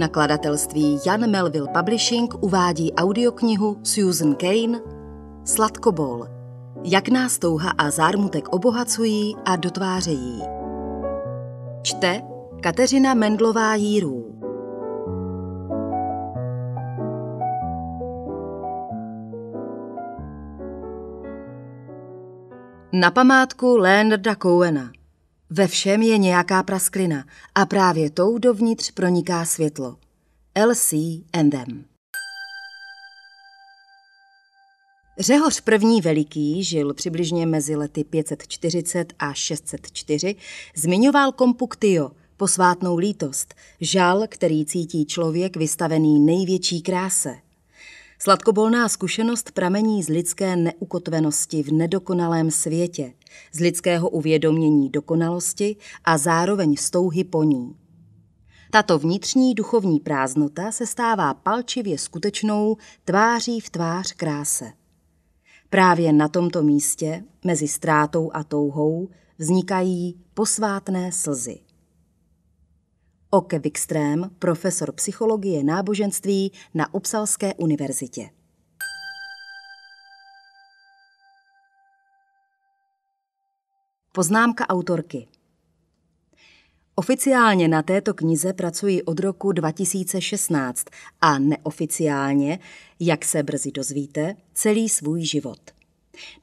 Nakladatelství Jan Melville Publishing uvádí audioknihu Susan Kane Sladkobol. Jak nás touha a zármutek obohacují a dotvářejí. Čte Kateřina Mendlová Jírů. Na památku Leonarda Cohena ve všem je nějaká prasklina a právě tou dovnitř proniká světlo. LC and them. Řehoř první veliký žil přibližně mezi lety 540 a 604, zmiňoval kompuktio, posvátnou lítost, žal, který cítí člověk vystavený největší kráse – Sladkobolná zkušenost pramení z lidské neukotvenosti v nedokonalém světě, z lidského uvědomění dokonalosti a zároveň stouhy po ní. Tato vnitřní duchovní prázdnota se stává palčivě skutečnou tváří v tvář kráse. Právě na tomto místě, mezi ztrátou a touhou, vznikají posvátné slzy. Oke Wikström, profesor psychologie náboženství na Upsalské univerzitě. Poznámka autorky. Oficiálně na této knize pracuji od roku 2016 a neoficiálně, jak se brzy dozvíte, celý svůj život.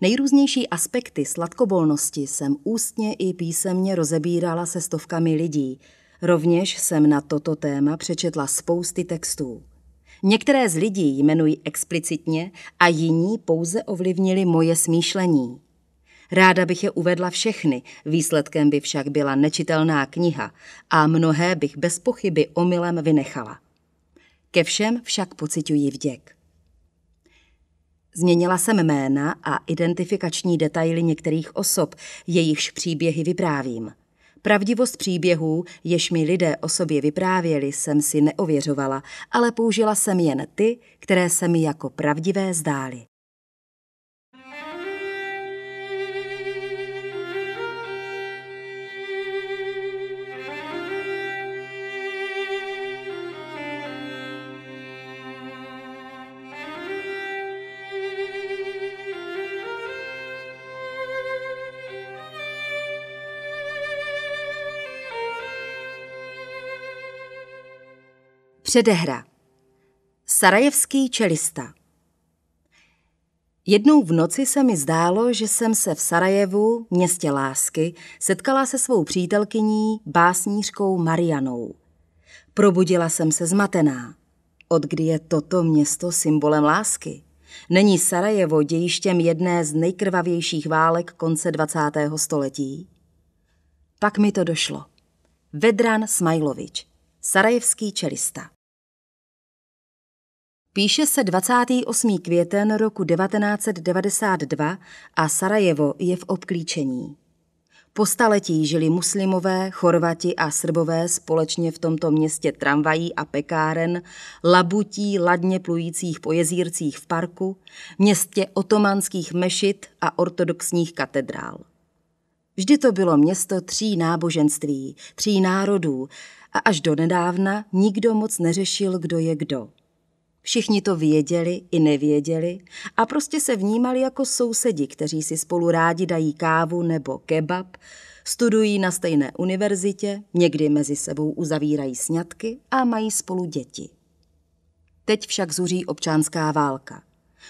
Nejrůznější aspekty sladkobolnosti jsem ústně i písemně rozebírala se stovkami lidí – Rovněž jsem na toto téma přečetla spousty textů. Některé z lidí jmenuji explicitně a jiní pouze ovlivnili moje smýšlení. Ráda bych je uvedla všechny, výsledkem by však byla nečitelná kniha a mnohé bych bez pochyby omylem vynechala. Ke všem však pocituji vděk. Změnila jsem jména a identifikační detaily některých osob, jejichž příběhy vyprávím – Pravdivost příběhů, jež mi lidé o sobě vyprávěli, jsem si neověřovala, ale použila jsem jen ty, které se mi jako pravdivé zdály. Předehra. Sarajevský čelista. Jednou v noci se mi zdálo, že jsem se v Sarajevu, městě lásky, setkala se svou přítelkyní, básnířkou Marianou. Probudila jsem se zmatená. Od kdy je toto město symbolem lásky? Není Sarajevo dějištěm jedné z nejkrvavějších válek konce 20. století? Pak mi to došlo. Vedran Smajlovič, sarajevský čelista. Píše se 28. květen roku 1992 a Sarajevo je v obklíčení. Po staletí žili muslimové, chorvati a srbové společně v tomto městě tramvají a pekáren, labutí ladně plujících po jezírcích v parku, městě otomanských mešit a ortodoxních katedrál. Vždy to bylo město tří náboženství, tří národů a až do nedávna nikdo moc neřešil, kdo je kdo. Všichni to věděli i nevěděli a prostě se vnímali jako sousedi, kteří si spolu rádi dají kávu nebo kebab, studují na stejné univerzitě, někdy mezi sebou uzavírají sňatky a mají spolu děti. Teď však zuří občánská válka.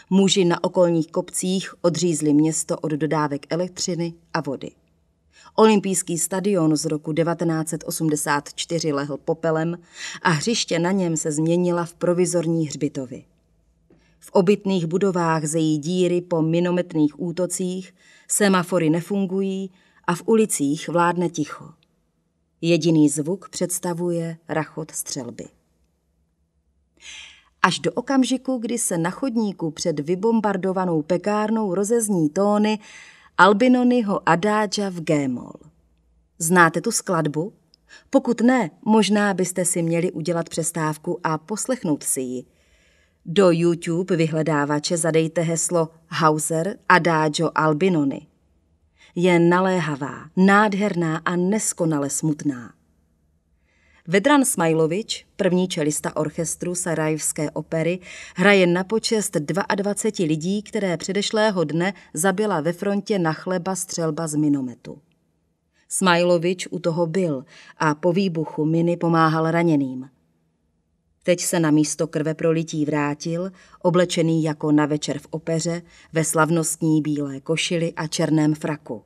Muži na okolních kopcích odřízli město od dodávek elektřiny a vody. Olympijský stadion z roku 1984 lehl popelem a hřiště na něm se změnila v provizorní hřbitovy. V obytných budovách zejí díry po minometných útocích, semafory nefungují a v ulicích vládne ticho. Jediný zvuk představuje rachot střelby. Až do okamžiku, kdy se na chodníku před vybombardovanou pekárnou rozezní tóny Albinonyho Adáča v Gémol. Znáte tu skladbu? Pokud ne, možná byste si měli udělat přestávku a poslechnout si ji. Do YouTube vyhledávače zadejte heslo Hauser Adagio Albinoni. Je naléhavá, nádherná a neskonale smutná. Vedran Smajlovič, první čelista orchestru Sarajevské opery, hraje na počest 22 lidí, které předešlého dne zabila ve frontě na chleba střelba z minometu. Smajlovič u toho byl a po výbuchu miny pomáhal raněným. Teď se na místo krve prolití vrátil, oblečený jako na večer v opeře, ve slavnostní bílé košili a černém fraku.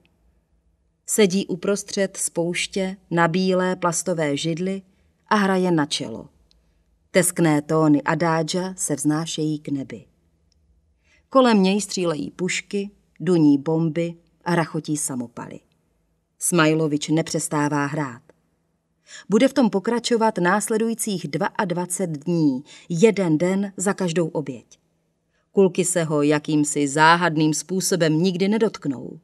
Sedí uprostřed spouště na bílé plastové židli a hraje na čelo. Teskné tóny adáža se vznášejí k nebi. Kolem něj střílejí pušky, duní bomby a rachotí samopaly. Smajlovič nepřestává hrát. Bude v tom pokračovat následujících 22 dní, jeden den za každou oběť. Kulky se ho jakýmsi záhadným způsobem nikdy nedotknou.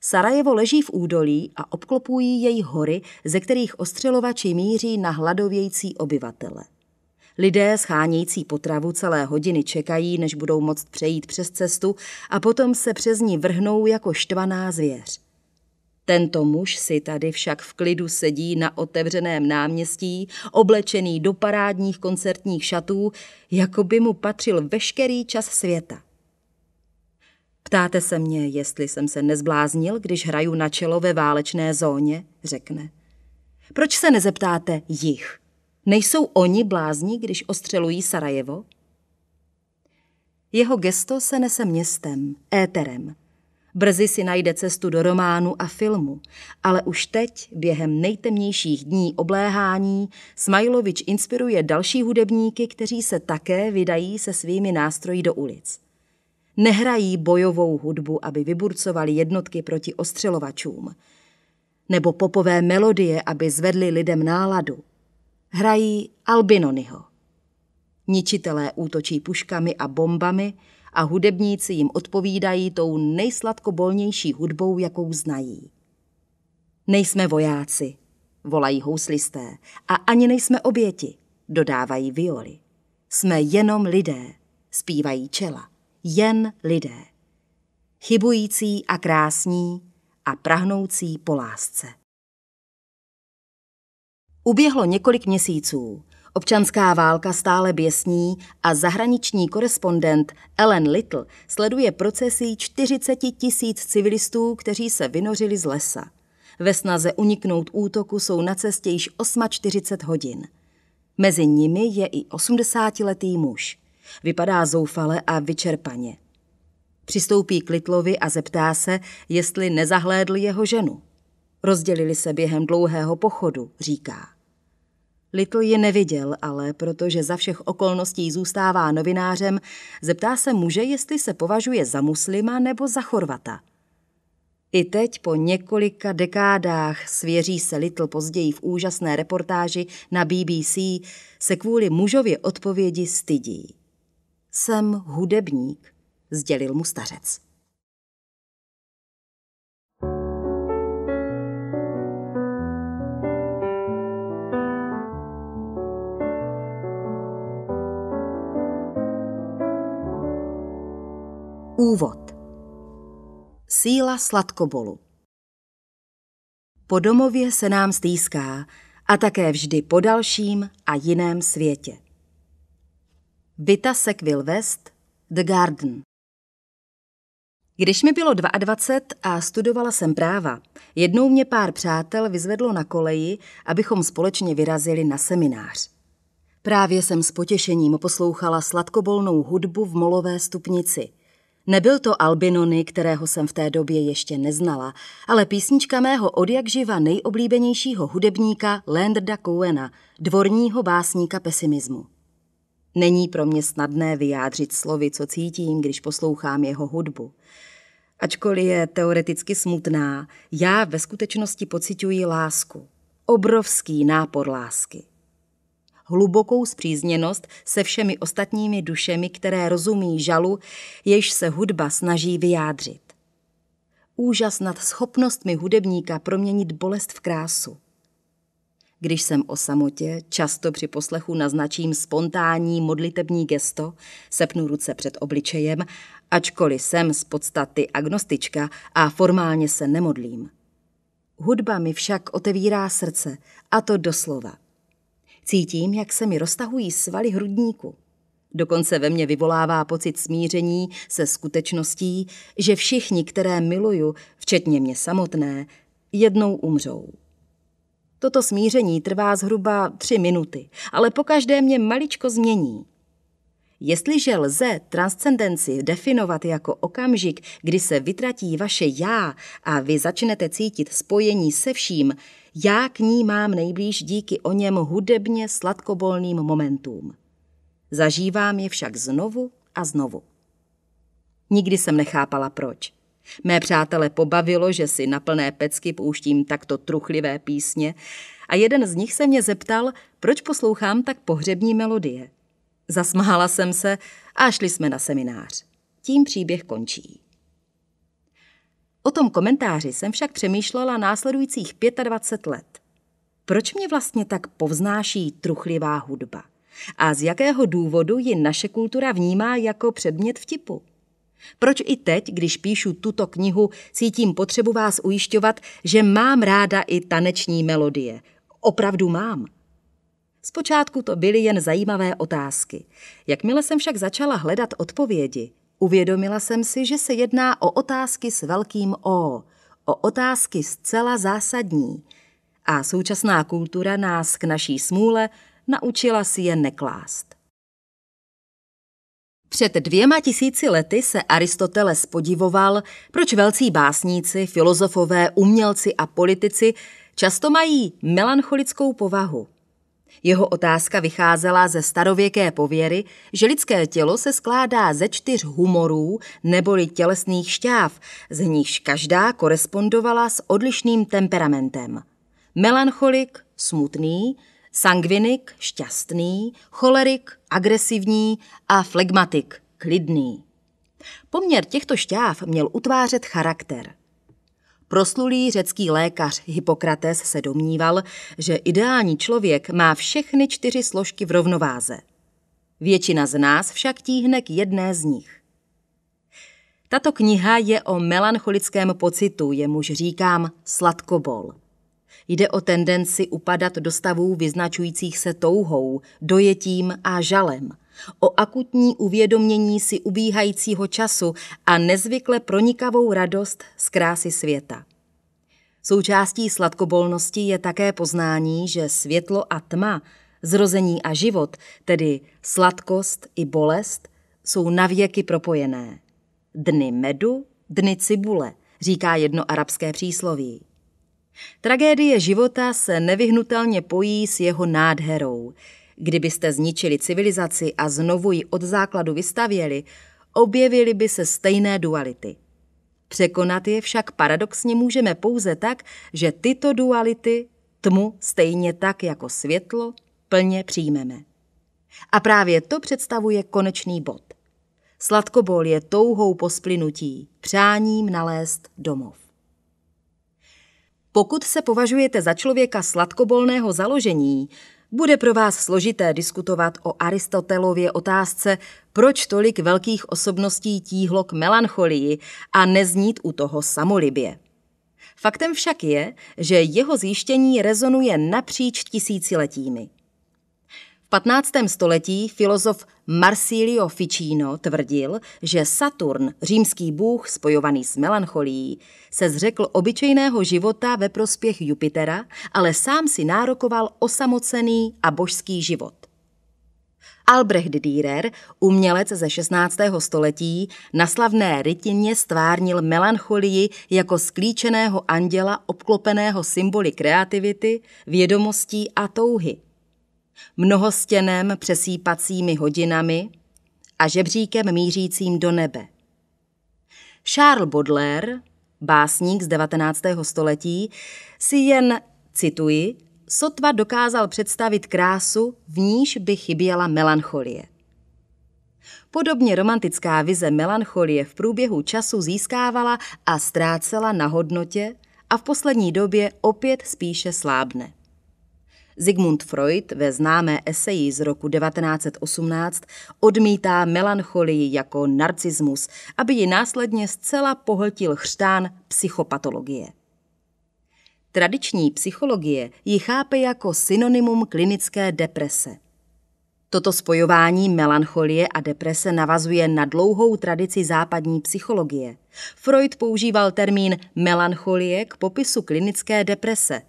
Sarajevo leží v údolí a obklopují její hory, ze kterých ostřelovači míří na hladovějící obyvatele. Lidé schánějící potravu celé hodiny čekají, než budou moct přejít přes cestu a potom se přes ní vrhnou jako štvaná zvěř. Tento muž si tady však v klidu sedí na otevřeném náměstí, oblečený do parádních koncertních šatů, jako by mu patřil veškerý čas světa. Ptáte se mě, jestli jsem se nezbláznil, když hraju na čelo ve válečné zóně, řekne. Proč se nezeptáte jich? Nejsou oni blázni, když ostřelují Sarajevo? Jeho gesto se nese městem, éterem. Brzy si najde cestu do románu a filmu, ale už teď, během nejtemnějších dní obléhání, Smajlovič inspiruje další hudebníky, kteří se také vydají se svými nástroji do ulic nehrají bojovou hudbu, aby vyburcovali jednotky proti ostřelovačům, nebo popové melodie, aby zvedli lidem náladu. Hrají Albinonyho. Ničitelé útočí puškami a bombami a hudebníci jim odpovídají tou nejsladkobolnější hudbou, jakou znají. Nejsme vojáci, volají houslisté, a ani nejsme oběti, dodávají violy. Jsme jenom lidé, zpívají čela jen lidé. Chybující a krásní a prahnoucí po lásce. Uběhlo několik měsíců. Občanská válka stále běsní a zahraniční korespondent Ellen Little sleduje procesy 40 tisíc civilistů, kteří se vynořili z lesa. Ve snaze uniknout útoku jsou na cestě již 8.40 hodin. Mezi nimi je i 80-letý muž. Vypadá zoufale a vyčerpaně. Přistoupí k Litlovi a zeptá se, jestli nezahlédl jeho ženu. Rozdělili se během dlouhého pochodu, říká. Little je neviděl, ale protože za všech okolností zůstává novinářem, zeptá se muže, jestli se považuje za muslima nebo za Chorvata. I teď po několika dekádách svěří se Little později v úžasné reportáži na BBC, se kvůli mužově odpovědi stydí. Jsem hudebník, sdělil mu stařec. Úvod Síla sladkobolu Po domově se nám stýská a také vždy po dalším a jiném světě. Vita Sequil West, The Garden. Když mi bylo 22 a studovala jsem práva, jednou mě pár přátel vyzvedlo na koleji, abychom společně vyrazili na seminář. Právě jsem s potěšením poslouchala sladkobolnou hudbu v molové stupnici. Nebyl to Albinony, kterého jsem v té době ještě neznala, ale písnička mého odjakživa nejoblíbenějšího hudebníka Leonarda Cohena, dvorního básníka pesimismu. Není pro mě snadné vyjádřit slovy, co cítím, když poslouchám jeho hudbu. Ačkoliv je teoreticky smutná, já ve skutečnosti pociťuji lásku. Obrovský nápor lásky. Hlubokou zpřízněnost se všemi ostatními dušemi, které rozumí žalu, jež se hudba snaží vyjádřit. Úžas nad schopnostmi hudebníka proměnit bolest v krásu. Když jsem o samotě, často při poslechu naznačím spontánní modlitební gesto, sepnu ruce před obličejem, ačkoliv jsem z podstaty agnostička a formálně se nemodlím. Hudba mi však otevírá srdce, a to doslova. Cítím, jak se mi roztahují svaly hrudníku. Dokonce ve mně vyvolává pocit smíření se skutečností, že všichni, které miluju, včetně mě samotné, jednou umřou. Toto smíření trvá zhruba tři minuty, ale po každé mě maličko změní. Jestliže lze transcendenci definovat jako okamžik, kdy se vytratí vaše já a vy začnete cítit spojení se vším, já k ní mám nejblíž díky o něm hudebně sladkobolným momentům. Zažívám je však znovu a znovu. Nikdy jsem nechápala proč. Mé přátelé pobavilo, že si na plné pecky pouštím takto truchlivé písně a jeden z nich se mě zeptal, proč poslouchám tak pohřební melodie. Zasmála jsem se a šli jsme na seminář. Tím příběh končí. O tom komentáři jsem však přemýšlela následujících 25 let. Proč mě vlastně tak povznáší truchlivá hudba? A z jakého důvodu ji naše kultura vnímá jako předmět vtipu? Proč i teď, když píšu tuto knihu, cítím potřebu vás ujišťovat, že mám ráda i taneční melodie. Opravdu mám. Zpočátku to byly jen zajímavé otázky. Jakmile jsem však začala hledat odpovědi, uvědomila jsem si, že se jedná o otázky s velkým O, o otázky zcela zásadní. A současná kultura nás k naší smůle naučila si je neklást. Před dvěma tisíci lety se Aristoteles podivoval, proč velcí básníci, filozofové, umělci a politici často mají melancholickou povahu. Jeho otázka vycházela ze starověké pověry, že lidské tělo se skládá ze čtyř humorů neboli tělesných šťáv, z nichž každá korespondovala s odlišným temperamentem. Melancholik, smutný, Sangvinik, šťastný, cholerik, agresivní a flegmatik, klidný. Poměr těchto šťáv měl utvářet charakter. Proslulý řecký lékař Hippokrates se domníval, že ideální člověk má všechny čtyři složky v rovnováze. Většina z nás však tíhne k jedné z nich. Tato kniha je o melancholickém pocitu, jemuž říkám sladkobol – Jde o tendenci upadat do stavů vyznačujících se touhou, dojetím a žalem – o akutní uvědomění si ubíhajícího času a nezvykle pronikavou radost z krásy světa. Součástí sladkobolnosti je také poznání, že světlo a tma, zrození a život, tedy sladkost i bolest, jsou navěky propojené. Dny medu, dny cibule, říká jedno arabské přísloví. Tragédie života se nevyhnutelně pojí s jeho nádherou. Kdybyste zničili civilizaci a znovu ji od základu vystavěli, objevily by se stejné duality. Překonat je však paradoxně můžeme pouze tak, že tyto duality, tmu stejně tak jako světlo, plně přijmeme. A právě to představuje konečný bod. Sladkobol je touhou po splynutí, přáním nalézt domov. Pokud se považujete za člověka sladkobolného založení, bude pro vás složité diskutovat o Aristotelově otázce, proč tolik velkých osobností tíhlo k melancholii a neznít u toho samolibě. Faktem však je, že jeho zjištění rezonuje napříč tisíciletími. 15. století filozof Marsilio Ficino tvrdil, že Saturn, římský bůh spojovaný s melancholií, se zřekl obyčejného života ve prospěch Jupitera, ale sám si nárokoval osamocený a božský život. Albrecht Dürer, umělec ze 16. století, na slavné rytině stvárnil melancholii jako sklíčeného anděla obklopeného symboly kreativity, vědomostí a touhy – mnohostěnem přesýpacími hodinami a žebříkem mířícím do nebe. Charles Baudelaire, básník z 19. století, si jen, cituji, sotva dokázal představit krásu, v níž by chyběla melancholie. Podobně romantická vize melancholie v průběhu času získávala a ztrácela na hodnotě a v poslední době opět spíše slábne. Sigmund Freud ve známé eseji z roku 1918 odmítá melancholii jako narcismus, aby ji následně zcela pohltil chřtán psychopatologie. Tradiční psychologie ji chápe jako synonymum klinické deprese – Toto spojování melancholie a deprese navazuje na dlouhou tradici západní psychologie. Freud používal termín melancholie k popisu klinické deprese.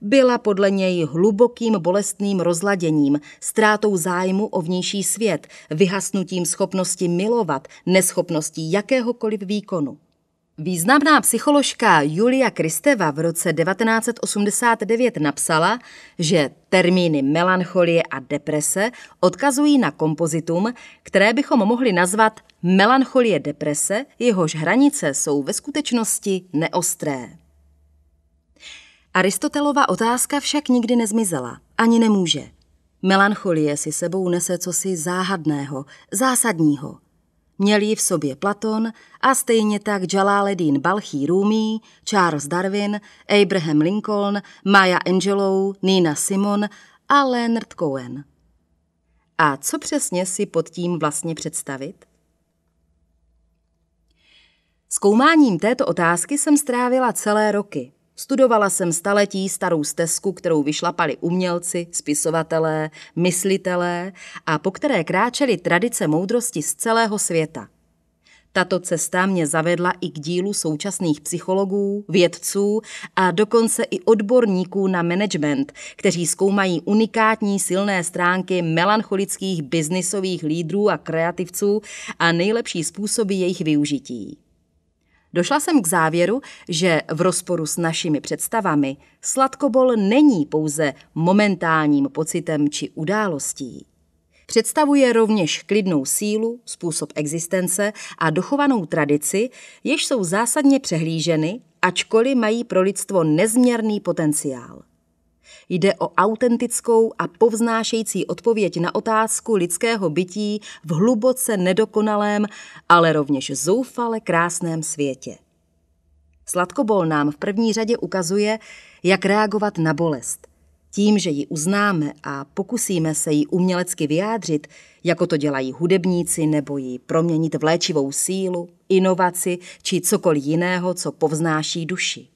Byla podle něj hlubokým bolestným rozladěním, ztrátou zájmu o vnější svět, vyhasnutím schopnosti milovat, neschopností jakéhokoliv výkonu. Významná psycholožka Julia Kristeva v roce 1989 napsala, že termíny melancholie a deprese odkazují na kompozitum, které bychom mohli nazvat melancholie deprese, jehož hranice jsou ve skutečnosti neostré. Aristotelova otázka však nikdy nezmizela, ani nemůže. Melancholie si sebou nese cosi záhadného, zásadního – Měl ji v sobě Platon a stejně tak Jalaluddin Balchí Rumi, Charles Darwin, Abraham Lincoln, Maya Angelou, Nina Simon a Leonard Cohen. A co přesně si pod tím vlastně představit? Zkoumáním této otázky jsem strávila celé roky – Studovala jsem staletí starou stezku, kterou vyšlapali umělci, spisovatelé, myslitelé a po které kráčely tradice moudrosti z celého světa. Tato cesta mě zavedla i k dílu současných psychologů, vědců a dokonce i odborníků na management, kteří zkoumají unikátní silné stránky melancholických biznisových lídrů a kreativců a nejlepší způsoby jejich využití. Došla jsem k závěru, že v rozporu s našimi představami sladkobol není pouze momentálním pocitem či událostí. Představuje rovněž klidnou sílu, způsob existence a dochovanou tradici, jež jsou zásadně přehlíženy, ačkoliv mají pro lidstvo nezměrný potenciál. Jde o autentickou a povznášející odpověď na otázku lidského bytí v hluboce nedokonalém, ale rovněž zoufale krásném světě. Sladkobol nám v první řadě ukazuje, jak reagovat na bolest. Tím, že ji uznáme a pokusíme se ji umělecky vyjádřit, jako to dělají hudebníci, nebo ji proměnit v léčivou sílu, inovaci či cokoliv jiného, co povznáší duši.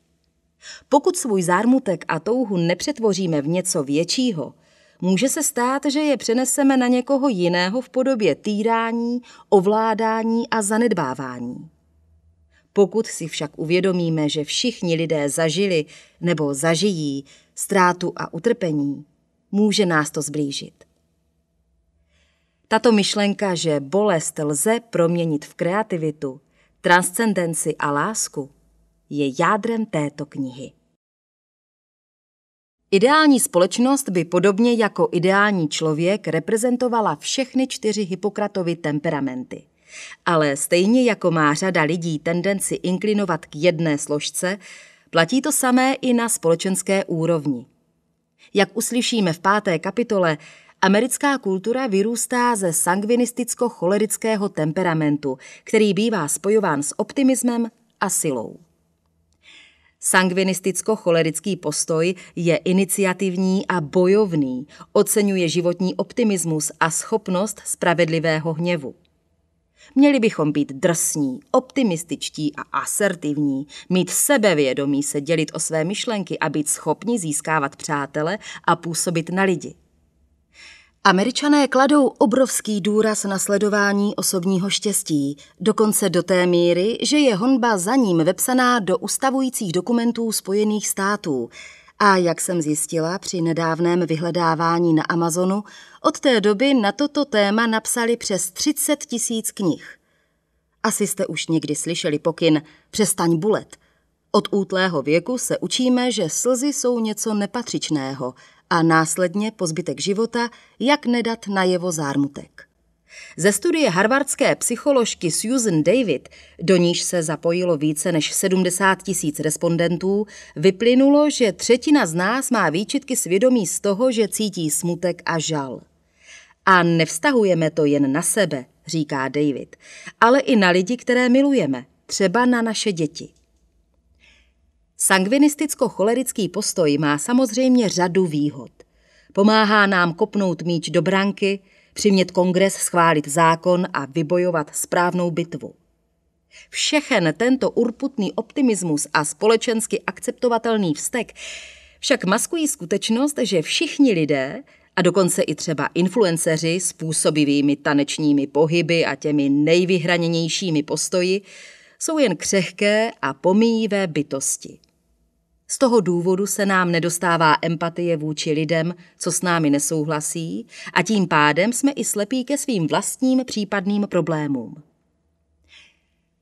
Pokud svůj zármutek a touhu nepřetvoříme v něco většího, může se stát, že je přeneseme na někoho jiného v podobě týrání, ovládání a zanedbávání. Pokud si však uvědomíme, že všichni lidé zažili nebo zažijí ztrátu a utrpení, může nás to zblížit. Tato myšlenka, že bolest lze proměnit v kreativitu, transcendenci a lásku, je jádrem této knihy. Ideální společnost by podobně jako ideální člověk reprezentovala všechny čtyři Hippokratovy temperamenty. Ale stejně jako má řada lidí tendenci inklinovat k jedné složce, platí to samé i na společenské úrovni. Jak uslyšíme v páté kapitole, americká kultura vyrůstá ze sangvinisticko-cholerického temperamentu, který bývá spojován s optimismem a silou. Sangvinisticko-cholerický postoj je iniciativní a bojovný, oceňuje životní optimismus a schopnost spravedlivého hněvu. Měli bychom být drsní, optimističtí a asertivní, mít sebevědomí se dělit o své myšlenky a být schopni získávat přátele a působit na lidi – Američané kladou obrovský důraz na sledování osobního štěstí, dokonce do té míry, že je honba za ním vepsaná do ustavujících dokumentů Spojených států. A jak jsem zjistila při nedávném vyhledávání na Amazonu, od té doby na toto téma napsali přes 30 tisíc knih. Asi jste už někdy slyšeli pokyn Přestaň bulet. Od útlého věku se učíme, že slzy jsou něco nepatřičného – a následně po zbytek života, jak nedat na jeho zármutek. Ze studie harvardské psycholožky Susan David, do níž se zapojilo více než 70 tisíc respondentů, vyplynulo, že třetina z nás má výčitky svědomí z toho, že cítí smutek a žal. A nevztahujeme to jen na sebe, říká David, ale i na lidi, které milujeme, třeba na naše děti. Sangvinisticko-cholerický postoj má samozřejmě řadu výhod. Pomáhá nám kopnout míč do branky, přimět kongres schválit zákon a vybojovat správnou bitvu. Všechen tento urputný optimismus a společensky akceptovatelný vztek však maskují skutečnost, že všichni lidé, a dokonce i třeba influenceři způsobivými tanečními pohyby a těmi nejvyhraněnějšími postoji, jsou jen křehké a pomíjivé bytosti. Z toho důvodu se nám nedostává empatie vůči lidem, co s námi nesouhlasí, a tím pádem jsme i slepí ke svým vlastním případným problémům.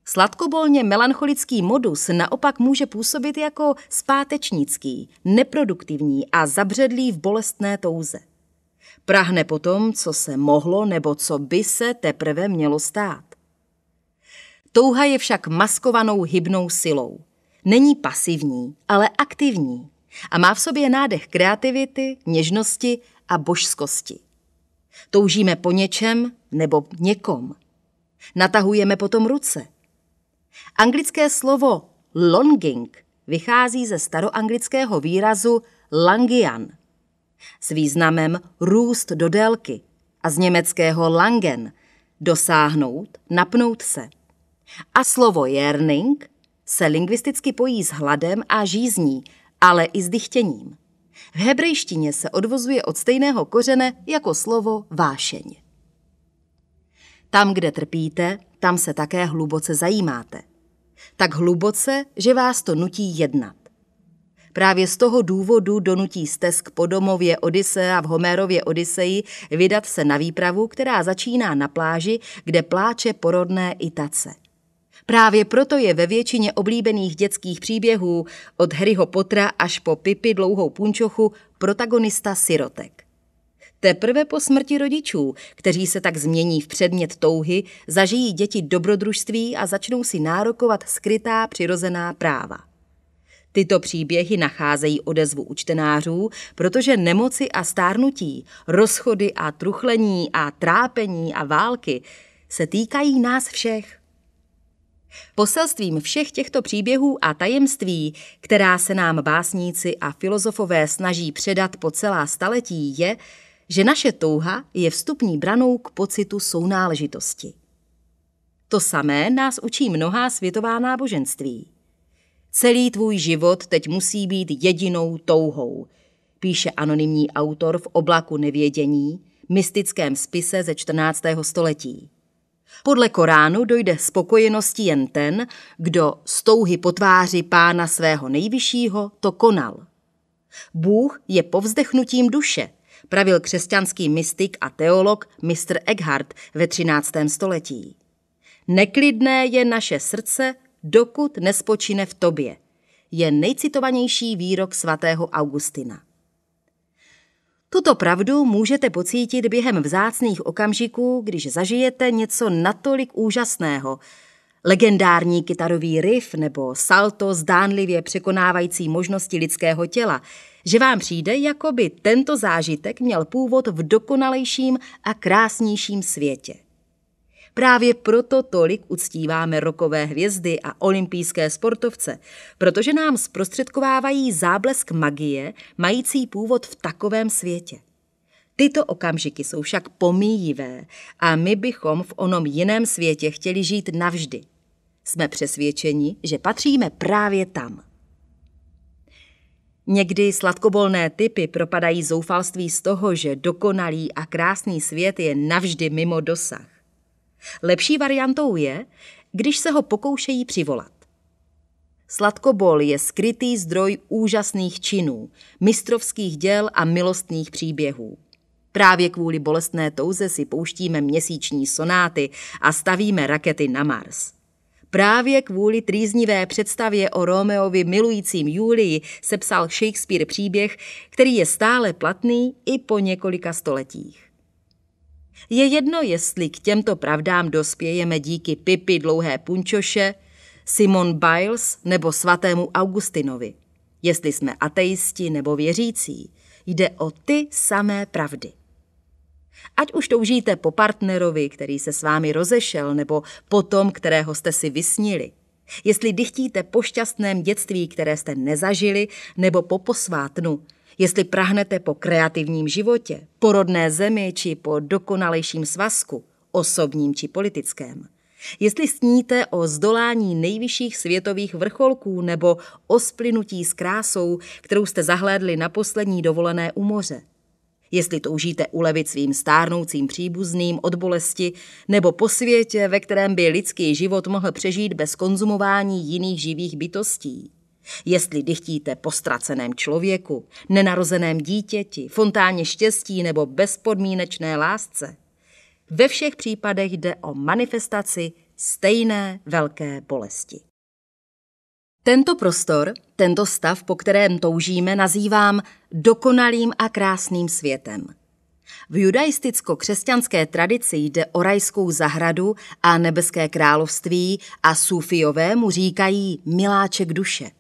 Sladkobolně melancholický modus naopak může působit jako zpátečnický, neproduktivní a zabředlý v bolestné touze. Prahne po tom, co se mohlo nebo co by se teprve mělo stát. Touha je však maskovanou hybnou silou – není pasivní, ale aktivní a má v sobě nádech kreativity, něžnosti a božskosti. Toužíme po něčem nebo někom. Natahujeme potom ruce. Anglické slovo longing vychází ze staroanglického výrazu langian s významem růst do délky a z německého langen dosáhnout, napnout se. A slovo yearning se lingvisticky pojí s hladem a žízní, ale i s dychtěním. V hebrejštině se odvozuje od stejného kořene jako slovo vášeň. Tam, kde trpíte, tam se také hluboce zajímáte. Tak hluboce, že vás to nutí jednat. Právě z toho důvodu donutí stesk po domově Odise a v Homérově Odiseji vydat se na výpravu, která začíná na pláži, kde pláče porodné Itace. Právě proto je ve většině oblíbených dětských příběhů od Harryho Pottera až po Pipy dlouhou punčochu protagonista sirotek. Teprve po smrti rodičů, kteří se tak změní v předmět touhy, zažijí děti dobrodružství a začnou si nárokovat skrytá přirozená práva. Tyto příběhy nacházejí odezvu u čtenářů, protože nemoci a stárnutí, rozchody a truchlení a trápení a války se týkají nás všech. Poselstvím všech těchto příběhů a tajemství, která se nám básníci a filozofové snaží předat po celá staletí, je, že naše touha je vstupní branou k pocitu sounáležitosti. To samé nás učí mnohá světová náboženství. Celý tvůj život teď musí být jedinou touhou, píše anonymní autor v oblaku nevědění, mystickém spise ze 14. století. Podle Koránu dojde spokojenosti jen ten, kdo touhy po tváři pána svého nejvyššího to konal. Bůh je povzdechnutím duše, pravil křesťanský mystik a teolog mistr Eckhart ve 13. století. Neklidné je naše srdce, dokud nespočine v tobě, je nejcitovanější výrok svatého Augustina. Tuto pravdu můžete pocítit během vzácných okamžiků, když zažijete něco natolik úžasného. Legendární kytarový riff nebo salto zdánlivě překonávající možnosti lidského těla, že vám přijde, jako by tento zážitek měl původ v dokonalejším a krásnějším světě. Právě proto tolik uctíváme rokové hvězdy a olympijské sportovce, protože nám zprostředkovávají záblesk magie, mající původ v takovém světě. Tyto okamžiky jsou však pomíjivé a my bychom v onom jiném světě chtěli žít navždy. Jsme přesvědčeni, že patříme právě tam. Někdy sladkobolné typy propadají zoufalství z toho, že dokonalý a krásný svět je navždy mimo dosah. Lepší variantou je, když se ho pokoušejí přivolat. Sladkobol je skrytý zdroj úžasných činů, mistrovských děl a milostných příběhů. Právě kvůli bolestné touze si pouštíme měsíční sonáty a stavíme rakety na Mars. Právě kvůli trýznivé představě o Romeovi milujícím Julii sepsal Shakespeare příběh, který je stále platný i po několika stoletích. Je jedno, jestli k těmto pravdám dospějeme díky Pipi dlouhé punčoše, Simon Biles nebo svatému Augustinovi. Jestli jsme ateisti nebo věřící, jde o ty samé pravdy. Ať už toužíte po partnerovi, který se s vámi rozešel, nebo po tom, kterého jste si vysnili. Jestli dychtíte po šťastném dětství, které jste nezažili, nebo po posvátnu, Jestli prahnete po kreativním životě, po rodné zemi či po dokonalejším svazku, osobním či politickém, jestli sníte o zdolání nejvyšších světových vrcholků nebo o splynutí s krásou, kterou jste zahlédli na poslední dovolené u moře, jestli toužíte ulevit svým stárnoucím příbuzným od bolesti nebo po světě, ve kterém by lidský život mohl přežít bez konzumování jiných živých bytostí – Jestli dychtíte po ztraceném člověku, nenarozeném dítěti, fontáně štěstí nebo bezpodmínečné lásce, ve všech případech jde o manifestaci stejné velké bolesti. Tento prostor, tento stav, po kterém toužíme, nazývám dokonalým a krásným světem. V judaisticko-křesťanské tradici jde o rajskou zahradu a nebeské království a sufiové mu říkají miláček duše.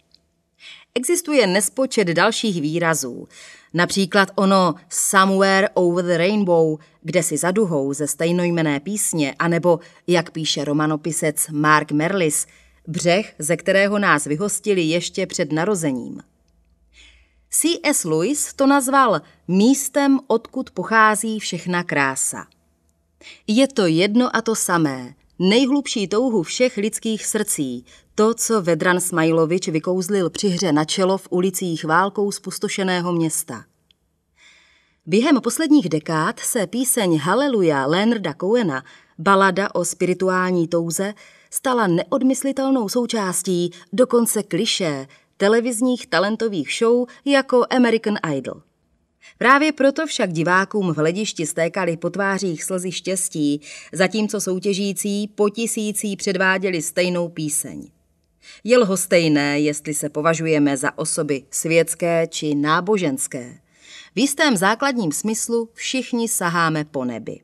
Existuje nespočet dalších výrazů, například ono Somewhere over the Rainbow, kde si za duhou ze stejnojmené písně, anebo, jak píše romanopisec Mark Merlis, břeh, ze kterého nás vyhostili ještě před narozením. C.S. Lewis to nazval místem, odkud pochází všechna krása. Je to jedno a to samé, nejhlubší touhu všech lidských srdcí, to, co Vedran Smajlovič vykouzlil při hře na čelo v ulicích válkou zpustošeného města. Během posledních dekád se píseň Haleluja Leonarda Cohena, balada o spirituální touze, stala neodmyslitelnou součástí, dokonce kliše, televizních talentových show jako American Idol. Právě proto však divákům v hledišti stékaly po tvářích slzy štěstí, zatímco soutěžící po tisící předváděli stejnou píseň. Je lhostejné, jestli se považujeme za osoby světské či náboženské. V jistém základním smyslu všichni saháme po nebi.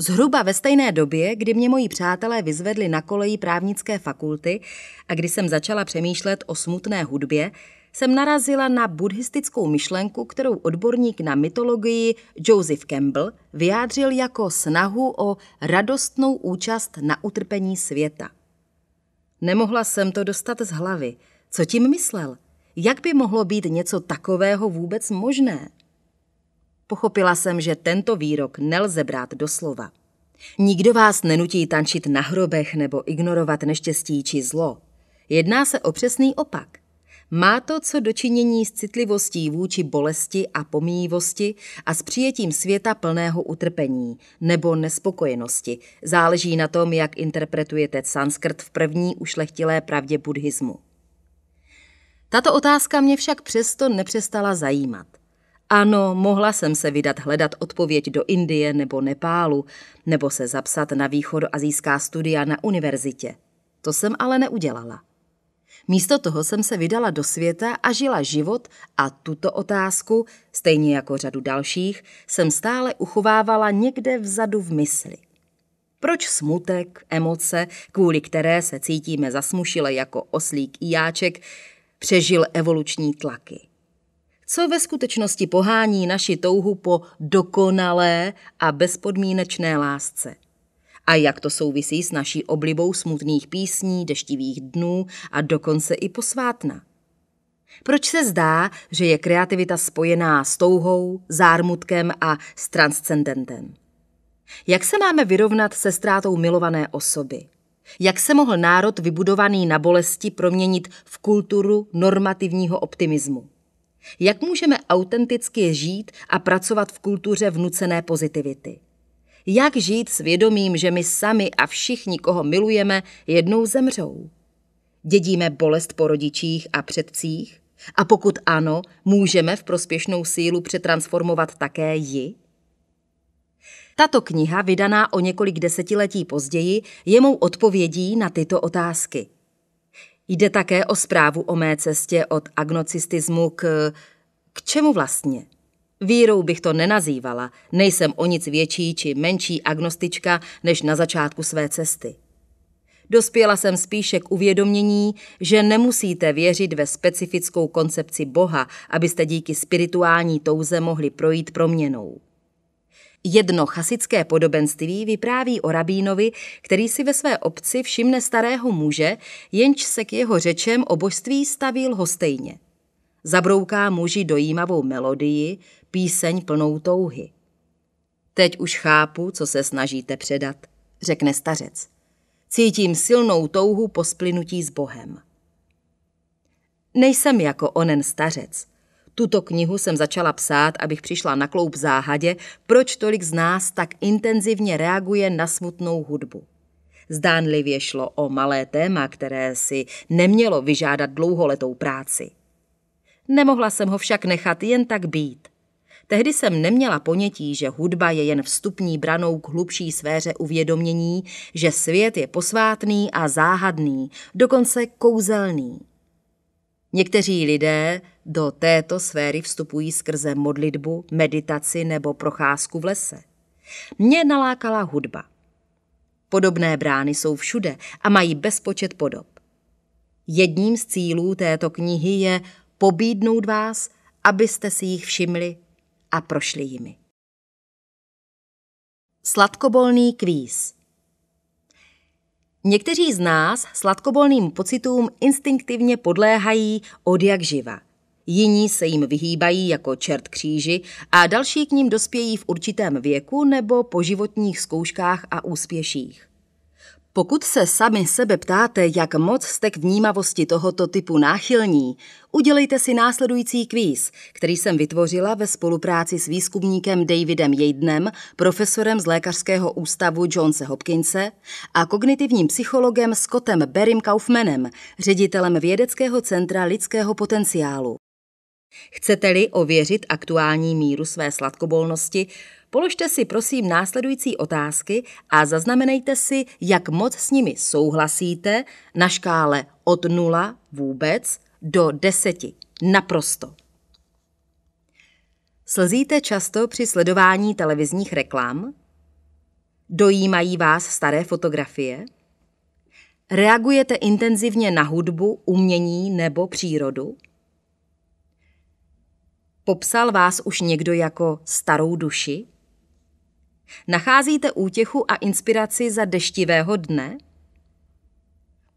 Zhruba ve stejné době, kdy mě moji přátelé vyzvedli na koleji právnické fakulty a kdy jsem začala přemýšlet o smutné hudbě, jsem narazila na buddhistickou myšlenku, kterou odborník na mytologii Joseph Campbell vyjádřil jako snahu o radostnou účast na utrpení světa – Nemohla jsem to dostat z hlavy. Co tím myslel? Jak by mohlo být něco takového vůbec možné? Pochopila jsem, že tento výrok nelze brát doslova. Nikdo vás nenutí tančit na hrobech nebo ignorovat neštěstí či zlo. Jedná se o přesný opak. Má to co dočinění s citlivostí vůči bolesti a pomíjivosti a s přijetím světa plného utrpení nebo nespokojenosti. Záleží na tom, jak interpretujete sanskrt v první ušlechtilé pravdě buddhismu. Tato otázka mě však přesto nepřestala zajímat. Ano, mohla jsem se vydat hledat odpověď do Indie nebo Nepálu, nebo se zapsat na východ získá studia na univerzitě. To jsem ale neudělala. Místo toho jsem se vydala do světa a žila život a tuto otázku, stejně jako řadu dalších, jsem stále uchovávala někde vzadu v mysli. Proč smutek, emoce, kvůli které se cítíme zasmušile jako oslík i jáček, přežil evoluční tlaky? Co ve skutečnosti pohání naši touhu po dokonalé a bezpodmínečné lásce? A jak to souvisí s naší oblibou smutných písní, deštivých dnů a dokonce i posvátna? Proč se zdá, že je kreativita spojená s touhou, zármutkem a s transcendentem? Jak se máme vyrovnat se ztrátou milované osoby? Jak se mohl národ vybudovaný na bolesti proměnit v kulturu normativního optimismu? Jak můžeme autenticky žít a pracovat v kultuře vnucené pozitivity? jak žít s vědomím, že my sami a všichni, koho milujeme, jednou zemřou. Dědíme bolest po rodičích a předcích? A pokud ano, můžeme v prospěšnou sílu přetransformovat také ji? Tato kniha, vydaná o několik desetiletí později, je mou odpovědí na tyto otázky. Jde také o zprávu o mé cestě od agnocistismu k... k čemu vlastně? Vírou bych to nenazývala, nejsem o nic větší či menší agnostička než na začátku své cesty. Dospěla jsem spíše k uvědomění, že nemusíte věřit ve specifickou koncepci Boha, abyste díky spirituální touze mohli projít proměnou. Jedno chasické podobenství vypráví o rabínovi, který si ve své obci všimne starého muže, jenž se k jeho řečem o božství stavil hostejně zabrouká muži dojímavou melodii, píseň plnou touhy. Teď už chápu, co se snažíte předat, řekne stařec. Cítím silnou touhu po splynutí s Bohem. Nejsem jako onen stařec. Tuto knihu jsem začala psát, abych přišla na kloup záhadě, proč tolik z nás tak intenzivně reaguje na smutnou hudbu. Zdánlivě šlo o malé téma, které si nemělo vyžádat dlouholetou práci. Nemohla jsem ho však nechat jen tak být. Tehdy jsem neměla ponětí, že hudba je jen vstupní branou k hlubší sféře uvědomění, že svět je posvátný a záhadný, dokonce kouzelný. Někteří lidé do této sféry vstupují skrze modlitbu, meditaci nebo procházku v lese. Mě nalákala hudba. Podobné brány jsou všude a mají bezpočet podob. Jedním z cílů této knihy je pobídnout vás, abyste si jich všimli a prošli jimi. Sladkobolný kvíz Někteří z nás sladkobolným pocitům instinktivně podléhají od jak živa. Jiní se jim vyhýbají jako čert kříži a další k ním dospějí v určitém věku nebo po životních zkouškách a úspěších. Pokud se sami sebe ptáte, jak moc jste k vnímavosti tohoto typu náchylní, udělejte si následující kvíz, který jsem vytvořila ve spolupráci s výzkumníkem Davidem Jejdnem, profesorem z Lékařského ústavu Johnse Hopkinse a kognitivním psychologem Scottem Berim Kaufmanem, ředitelem Vědeckého centra lidského potenciálu. Chcete-li ověřit aktuální míru své sladkobolnosti, Položte si prosím následující otázky a zaznamenejte si, jak moc s nimi souhlasíte na škále od 0 vůbec do 10 naprosto. Slzíte často při sledování televizních reklam? Dojímají vás staré fotografie? Reagujete intenzivně na hudbu, umění nebo přírodu? Popsal vás už někdo jako starou duši? Nacházíte útěchu a inspiraci za deštivého dne?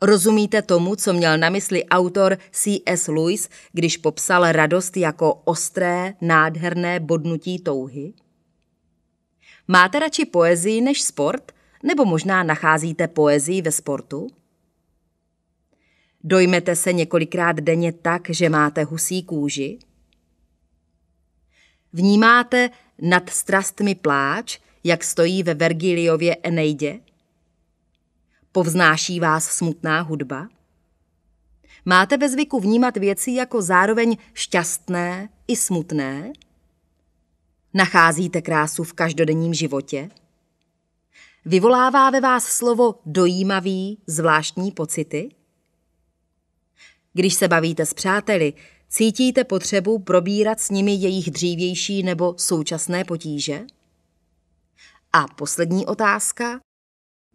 Rozumíte tomu, co měl na mysli autor C.S. Lewis, když popsal radost jako ostré, nádherné bodnutí touhy? Máte radši poezii než sport? Nebo možná nacházíte poezii ve sportu? Dojmete se několikrát denně tak, že máte husí kůži? Vnímáte nad strastmi pláč jak stojí ve Vergiliově Enejdě? Povznáší vás smutná hudba? Máte ve zvyku vnímat věci jako zároveň šťastné i smutné? Nacházíte krásu v každodenním životě? Vyvolává ve vás slovo dojímavý zvláštní pocity? Když se bavíte s přáteli, cítíte potřebu probírat s nimi jejich dřívější nebo současné potíže? A poslední otázka.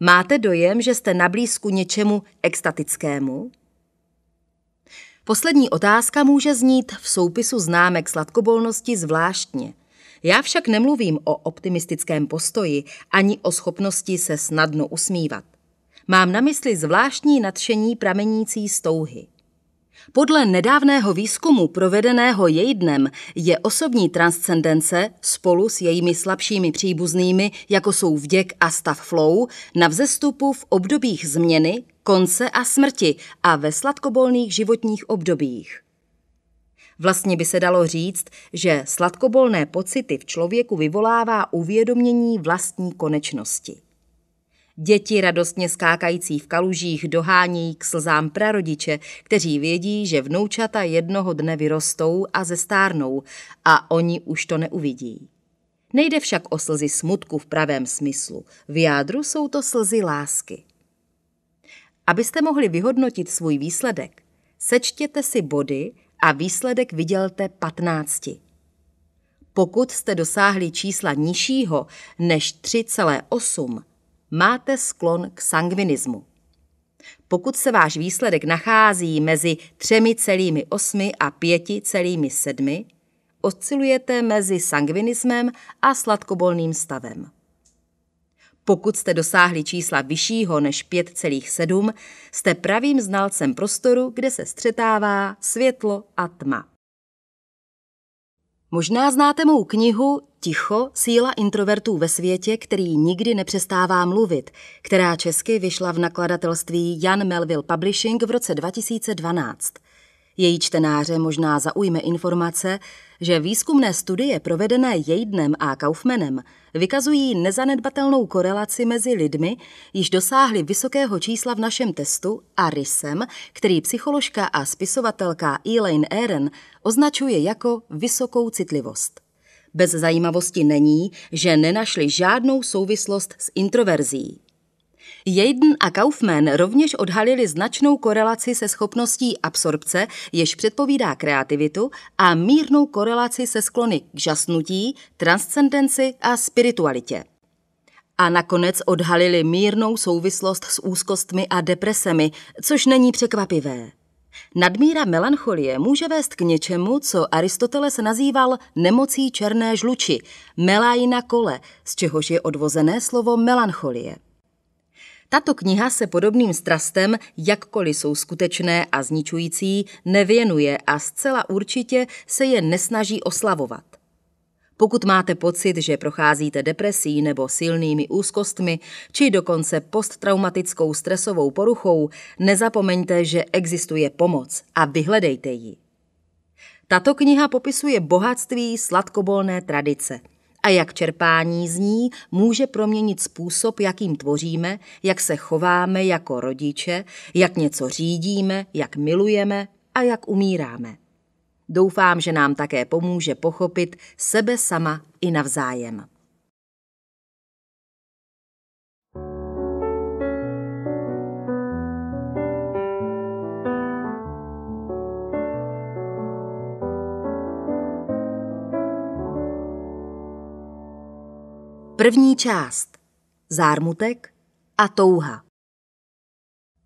Máte dojem, že jste nablízku něčemu extatickému? Poslední otázka může znít v soupisu známek sladkobolnosti zvláštně. Já však nemluvím o optimistickém postoji ani o schopnosti se snadno usmívat. Mám na mysli zvláštní nadšení pramenící stouhy. touhy. Podle nedávného výzkumu provedeného dnem je osobní transcendence spolu s jejími slabšími příbuznými, jako jsou vděk a stav flow, na vzestupu v obdobích změny, konce a smrti a ve sladkobolných životních obdobích. Vlastně by se dalo říct, že sladkobolné pocity v člověku vyvolává uvědomění vlastní konečnosti. Děti radostně skákající v kalužích dohánějí k slzám prarodiče, kteří vědí, že vnoučata jednoho dne vyrostou a zestárnou a oni už to neuvidí. Nejde však o slzy smutku v pravém smyslu. V jádru jsou to slzy lásky. Abyste mohli vyhodnotit svůj výsledek, sečtěte si body a výsledek vidělte 15. Pokud jste dosáhli čísla nižšího než 3,8, máte sklon k sangvinismu. Pokud se váš výsledek nachází mezi 3,8 a 5,7, oscilujete mezi sangvinismem a sladkobolným stavem. Pokud jste dosáhli čísla vyššího než 5,7, jste pravým znalcem prostoru, kde se střetává světlo a tma. Možná znáte mou knihu Ticho, síla introvertů ve světě, který nikdy nepřestává mluvit, která česky vyšla v nakladatelství Jan Melville Publishing v roce 2012. Její čtenáře možná zaujme informace, že výzkumné studie provedené Jejdnem a Kaufmanem vykazují nezanedbatelnou korelaci mezi lidmi, již dosáhli vysokého čísla v našem testu a rysem, který psycholožka a spisovatelka Elaine Aaron označuje jako vysokou citlivost. Bez zajímavosti není, že nenašli žádnou souvislost s introverzí. Jaden a Kaufman rovněž odhalili značnou korelaci se schopností absorpce, jež předpovídá kreativitu, a mírnou korelaci se sklony k žasnutí, transcendenci a spiritualitě. A nakonec odhalili mírnou souvislost s úzkostmi a depresemi, což není překvapivé. Nadmíra melancholie může vést k něčemu, co Aristoteles nazýval nemocí černé žluči, melajina kole, z čehož je odvozené slovo melancholie. Tato kniha se podobným strastem, jakkoliv jsou skutečné a zničující, nevěnuje a zcela určitě se je nesnaží oslavovat. Pokud máte pocit, že procházíte depresí nebo silnými úzkostmi, či dokonce posttraumatickou stresovou poruchou, nezapomeňte, že existuje pomoc a vyhledejte ji. Tato kniha popisuje bohatství sladkobolné tradice – a jak čerpání z ní může proměnit způsob, jakým tvoříme, jak se chováme jako rodiče, jak něco řídíme, jak milujeme a jak umíráme. Doufám, že nám také pomůže pochopit sebe sama i navzájem. První část. Zármutek a touha.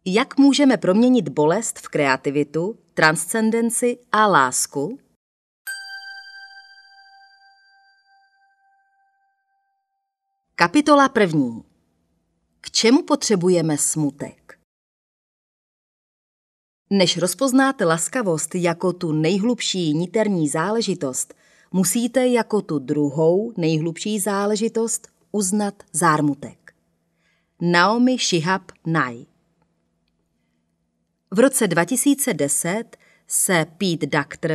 Jak můžeme proměnit bolest v kreativitu, transcendenci a lásku? Kapitola první. K čemu potřebujeme smutek? Než rozpoznáte laskavost jako tu nejhlubší niterní záležitost, musíte jako tu druhou nejhlubší záležitost uznat zármutek. Naomi Shihab Nye V roce 2010 se Pete Doctor,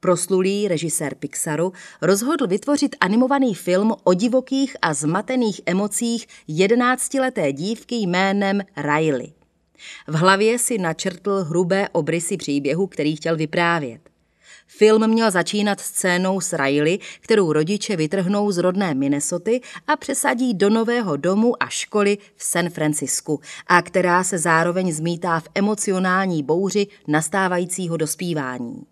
proslulý režisér Pixaru, rozhodl vytvořit animovaný film o divokých a zmatených emocích jedenáctileté dívky jménem Riley. V hlavě si načrtl hrubé obrysy příběhu, který chtěl vyprávět. Film měl začínat scénou s Riley, kterou rodiče vytrhnou z rodné Minnesoty a přesadí do nového domu a školy v San Francisku, a která se zároveň zmítá v emocionální bouři nastávajícího dospívání.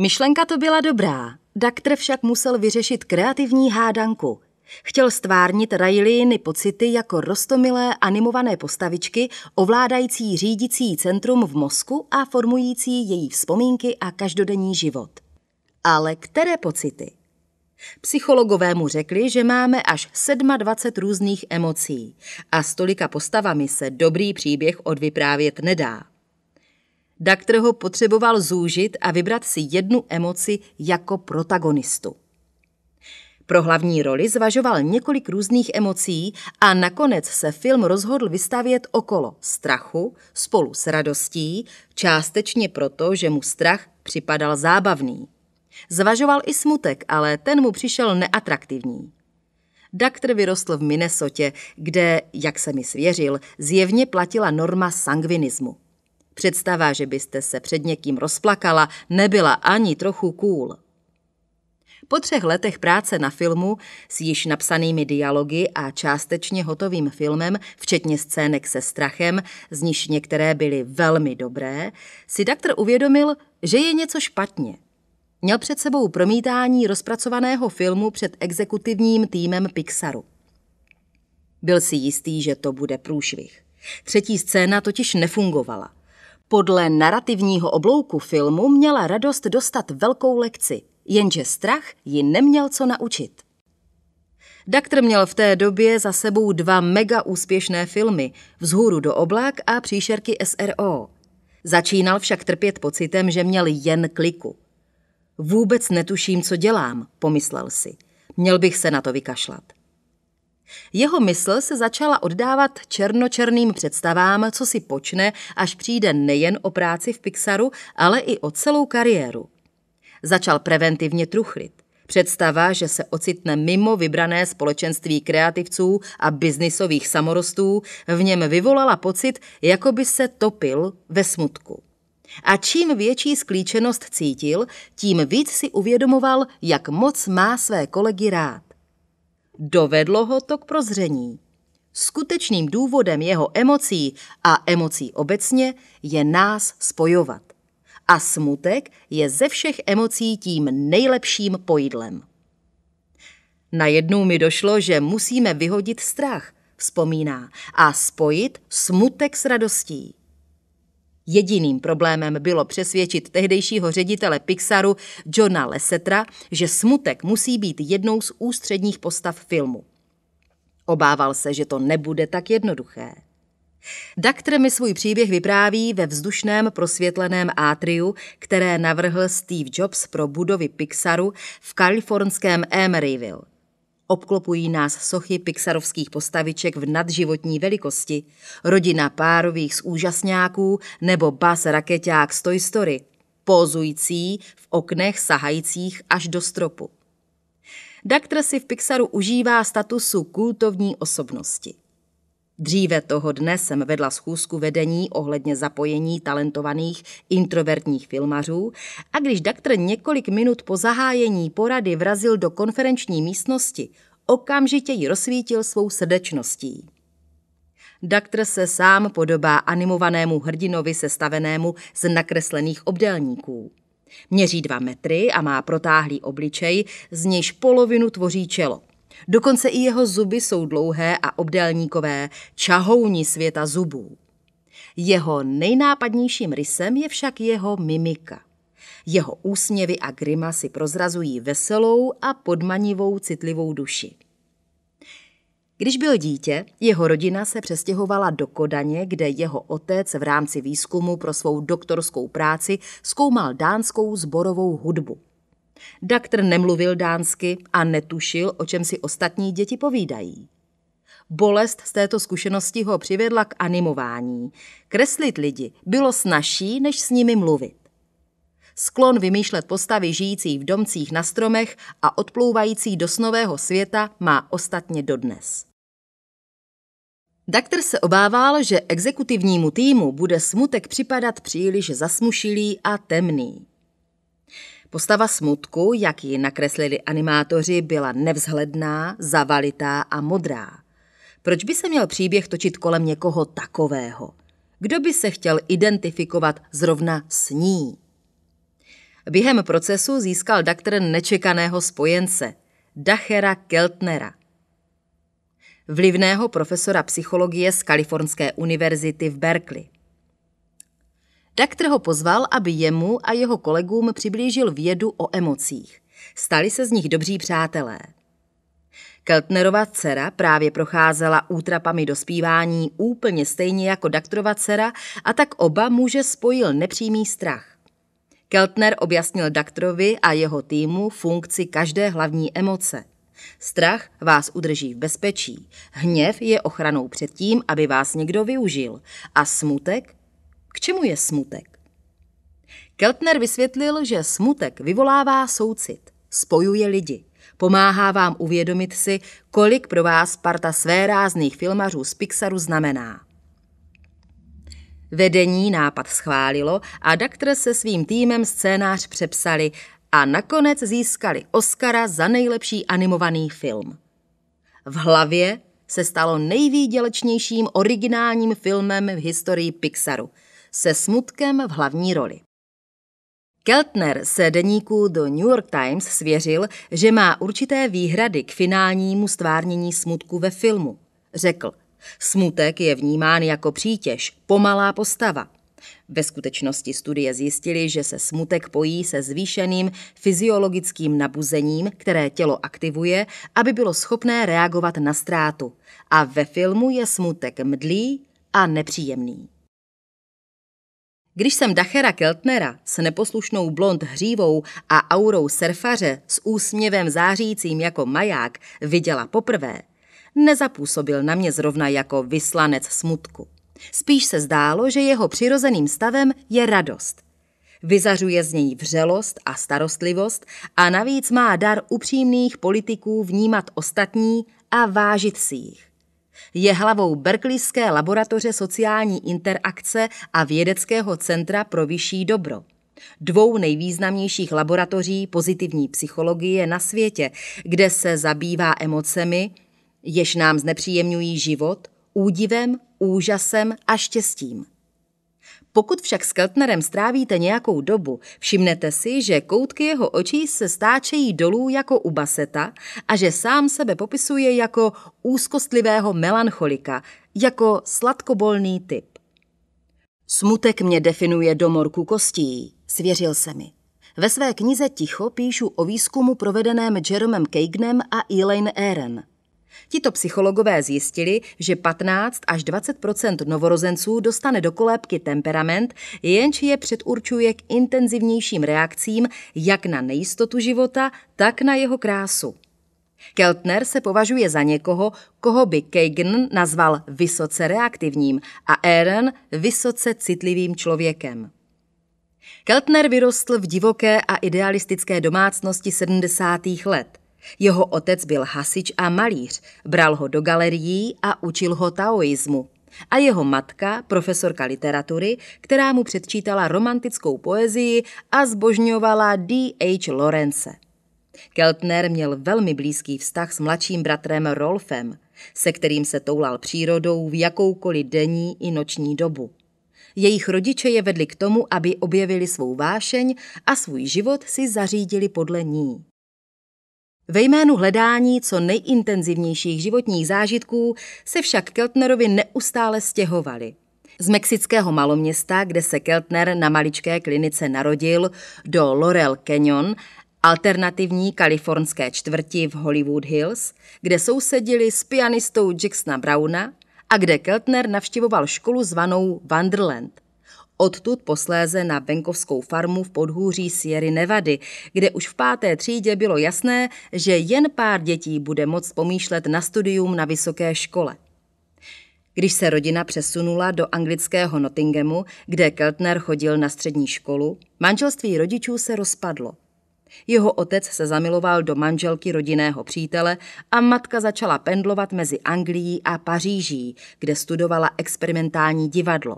Myšlenka to byla dobrá, Daktr však musel vyřešit kreativní hádanku – Chtěl stvárnit Railyny pocity jako rostomilé animované postavičky, ovládající řídící centrum v mozku a formující její vzpomínky a každodenní život. Ale které pocity? Psychologové mu řekli, že máme až 27 různých emocí a s tolika postavami se dobrý příběh odvyprávět nedá. Daktr ho potřeboval zúžit a vybrat si jednu emoci jako protagonistu. Pro hlavní roli zvažoval několik různých emocí a nakonec se film rozhodl vystavět okolo strachu spolu s radostí, částečně proto, že mu strach připadal zábavný. Zvažoval i smutek, ale ten mu přišel neatraktivní. Daktr vyrostl v Minnesotě, kde, jak se mi svěřil, zjevně platila norma sangvinismu. Představa, že byste se před někým rozplakala, nebyla ani trochu cool. Po třech letech práce na filmu s již napsanými dialogy a částečně hotovým filmem, včetně scének se strachem, z níž některé byly velmi dobré, si doktor uvědomil, že je něco špatně. Měl před sebou promítání rozpracovaného filmu před exekutivním týmem Pixaru. Byl si jistý, že to bude průšvih. Třetí scéna totiž nefungovala. Podle narrativního oblouku filmu měla radost dostat velkou lekci – jenže strach ji neměl co naučit. Daktr měl v té době za sebou dva mega úspěšné filmy Vzhůru do oblák a Příšerky SRO. Začínal však trpět pocitem, že měl jen kliku. Vůbec netuším, co dělám, pomyslel si. Měl bych se na to vykašlat. Jeho mysl se začala oddávat černočerným představám, co si počne, až přijde nejen o práci v Pixaru, ale i o celou kariéru. Začal preventivně truchlit. Představa, že se ocitne mimo vybrané společenství kreativců a biznisových samorostů, v něm vyvolala pocit, jako by se topil ve smutku. A čím větší sklíčenost cítil, tím víc si uvědomoval, jak moc má své kolegy rád. Dovedlo ho to k prozření. Skutečným důvodem jeho emocí a emocí obecně je nás spojovat a smutek je ze všech emocí tím nejlepším pojídlem. Najednou mi došlo, že musíme vyhodit strach, vzpomíná, a spojit smutek s radostí. Jediným problémem bylo přesvědčit tehdejšího ředitele Pixaru Johna Lesetra, že smutek musí být jednou z ústředních postav filmu. Obával se, že to nebude tak jednoduché. Daktr mi svůj příběh vypráví ve vzdušném prosvětleném átriu, které navrhl Steve Jobs pro budovy Pixaru v kalifornském Emeryville. Obklopují nás sochy pixarovských postaviček v nadživotní velikosti, rodina párových z úžasňáků nebo bas raketák z Toy Story, pózující v oknech sahajících až do stropu. Daktr si v Pixaru užívá statusu kultovní osobnosti. Dříve toho dne jsem vedla schůzku vedení ohledně zapojení talentovaných introvertních filmařů a když Daktr několik minut po zahájení porady vrazil do konferenční místnosti, okamžitě ji rozsvítil svou srdečností. Daktr se sám podobá animovanému hrdinovi sestavenému z nakreslených obdélníků. Měří dva metry a má protáhlý obličej, z nějž polovinu tvoří čelo – Dokonce i jeho zuby jsou dlouhé a obdélníkové, čahouni světa zubů. Jeho nejnápadnějším rysem je však jeho mimika. Jeho úsměvy a grimasy prozrazují veselou a podmanivou citlivou duši. Když byl dítě, jeho rodina se přestěhovala do Kodaně, kde jeho otec v rámci výzkumu pro svou doktorskou práci zkoumal dánskou zborovou hudbu. Daktr nemluvil dánsky a netušil, o čem si ostatní děti povídají. Bolest z této zkušenosti ho přivedla k animování. Kreslit lidi bylo snažší, než s nimi mluvit. Sklon vymýšlet postavy žijící v domcích na stromech a odplouvající do snového světa má ostatně dodnes. Daktr se obával, že exekutivnímu týmu bude smutek připadat příliš zasmušilý a temný. Postava smutku, jak ji nakreslili animátoři, byla nevzhledná, zavalitá a modrá. Proč by se měl příběh točit kolem někoho takového? Kdo by se chtěl identifikovat zrovna s ní? Během procesu získal Dakter nečekaného spojence, Dachera Keltnera – vlivného profesora psychologie z Kalifornské univerzity v Berkeley. Daktr ho pozval, aby jemu a jeho kolegům přiblížil vědu o emocích. Stali se z nich dobří přátelé. Keltnerova dcera právě procházela útrapami dospívání úplně stejně jako Daktrova dcera a tak oba muže spojil nepřímý strach. Keltner objasnil Daktrovi a jeho týmu funkci každé hlavní emoce. Strach vás udrží v bezpečí, hněv je ochranou před tím, aby vás někdo využil a smutek k čemu je smutek? Keltner vysvětlil, že smutek vyvolává soucit, spojuje lidi, pomáhá vám uvědomit si, kolik pro vás parta své rázných filmařů z Pixaru znamená. Vedení nápad schválilo a Daktr se svým týmem scénář přepsali a nakonec získali Oscara za nejlepší animovaný film. V hlavě se stalo nejvýdělečnějším originálním filmem v historii Pixaru – se smutkem v hlavní roli. Keltner se deníku do New York Times svěřil, že má určité výhrady k finálnímu stvárnění smutku ve filmu. Řekl, smutek je vnímán jako přítěž, pomalá postava. Ve skutečnosti studie zjistily, že se smutek pojí se zvýšeným fyziologickým nabuzením, které tělo aktivuje, aby bylo schopné reagovat na ztrátu. A ve filmu je smutek mdlý a nepříjemný. Když jsem Dachera Keltnera s neposlušnou blond hřívou a aurou surfaře s úsměvem zářícím jako maják viděla poprvé, nezapůsobil na mě zrovna jako vyslanec smutku. Spíš se zdálo, že jeho přirozeným stavem je radost. Vyzařuje z něj vřelost a starostlivost a navíc má dar upřímných politiků vnímat ostatní a vážit si jich. Je hlavou Berkeleyské laboratoře sociální interakce a vědeckého centra pro vyšší dobro dvou nejvýznamnějších laboratoří pozitivní psychologie na světě, kde se zabývá emocemi, jež nám znepříjemňují život, údivem, úžasem a štěstím. Pokud však s Keltnerem strávíte nějakou dobu, všimnete si, že koutky jeho očí se stáčejí dolů jako u Baseta a že sám sebe popisuje jako úzkostlivého melancholika, jako sladkobolný typ. Smutek mě definuje do morku kostí, svěřil se mi. Ve své knize Ticho píšu o výzkumu provedeném Jeromem Keignem a Elaine Aaron – Tito psychologové zjistili, že 15 až 20 novorozenců dostane do kolébky temperament, jenž je předurčuje k intenzivnějším reakcím jak na nejistotu života, tak na jeho krásu. Keltner se považuje za někoho, koho by Kagan nazval vysoce reaktivním a Aaron vysoce citlivým člověkem. Keltner vyrostl v divoké a idealistické domácnosti 70. let. Jeho otec byl hasič a malíř, bral ho do galerií a učil ho taoismu. A jeho matka, profesorka literatury, která mu předčítala romantickou poezii a zbožňovala D.H. Lorence. Keltner měl velmi blízký vztah s mladším bratrem Rolfem, se kterým se toulal přírodou v jakoukoliv denní i noční dobu. Jejich rodiče je vedli k tomu, aby objevili svou vášeň a svůj život si zařídili podle ní. Ve jménu hledání co nejintenzivnějších životních zážitků se však Keltnerovi neustále stěhovali. Z mexického maloměsta, kde se Keltner na maličké klinice narodil, do Laurel Canyon, alternativní kalifornské čtvrti v Hollywood Hills, kde sousedili s pianistou Jacksona Browna a kde Keltner navštěvoval školu zvanou Wonderland odtud posléze na venkovskou farmu v podhůří Sierry Nevady, kde už v páté třídě bylo jasné, že jen pár dětí bude moct pomýšlet na studium na vysoké škole. Když se rodina přesunula do anglického Nottinghamu, kde Keltner chodil na střední školu, manželství rodičů se rozpadlo. Jeho otec se zamiloval do manželky rodinného přítele a matka začala pendlovat mezi Anglií a Paříží, kde studovala experimentální divadlo.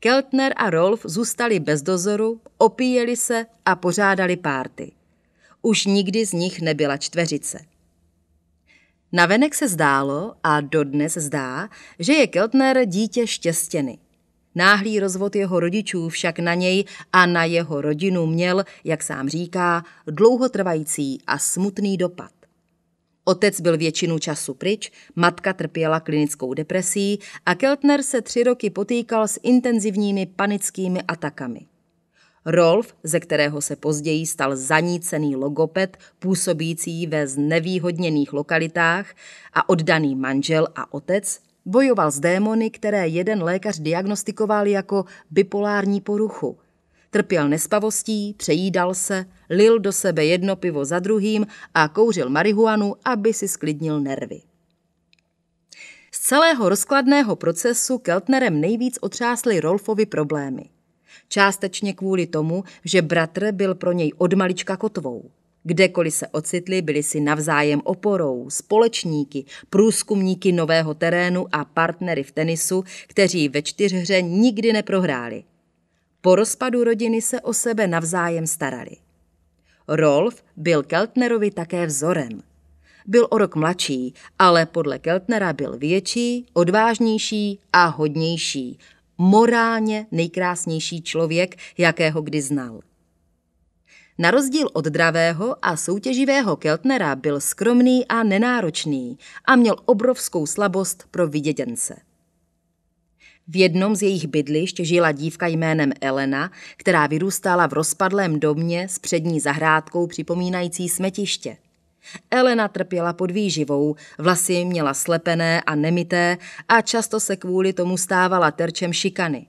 Keltner a Rolf zůstali bez dozoru, opíjeli se a pořádali párty. Už nikdy z nich nebyla čtveřice. Navenek se zdálo a dodnes zdá, že je Keltner dítě štěstěny. Náhlý rozvod jeho rodičů však na něj a na jeho rodinu měl, jak sám říká, dlouhotrvající a smutný dopad. Otec byl většinu času pryč, matka trpěla klinickou depresí a Keltner se tři roky potýkal s intenzivními panickými atakami. Rolf, ze kterého se později stal zanícený logoped, působící ve znevýhodněných lokalitách a oddaný manžel a otec, bojoval s démony, které jeden lékař diagnostikoval jako bipolární poruchu – Trpěl nespavostí, přejídal se, lil do sebe jedno pivo za druhým a kouřil marihuanu, aby si sklidnil nervy. Z celého rozkladného procesu Keltnerem nejvíc otřásly Rolfovi problémy. Částečně kvůli tomu, že bratr byl pro něj od malička kotvou. Kdekoliv se ocitli, byli si navzájem oporou, společníky, průzkumníky nového terénu a partnery v tenisu, kteří ve čtyřhře nikdy neprohráli. Po rozpadu rodiny se o sebe navzájem starali. Rolf byl Keltnerovi také vzorem. Byl o rok mladší, ale podle Keltnera byl větší, odvážnější a hodnější. Morálně nejkrásnější člověk, jakého kdy znal. Na rozdíl od dravého a soutěživého Keltnera byl skromný a nenáročný a měl obrovskou slabost pro viděděnce. V jednom z jejich bydlišť žila dívka jménem Elena, která vyrůstala v rozpadlém domě s přední zahrádkou připomínající smetiště. Elena trpěla pod výživou, vlasy měla slepené a nemité a často se kvůli tomu stávala terčem šikany.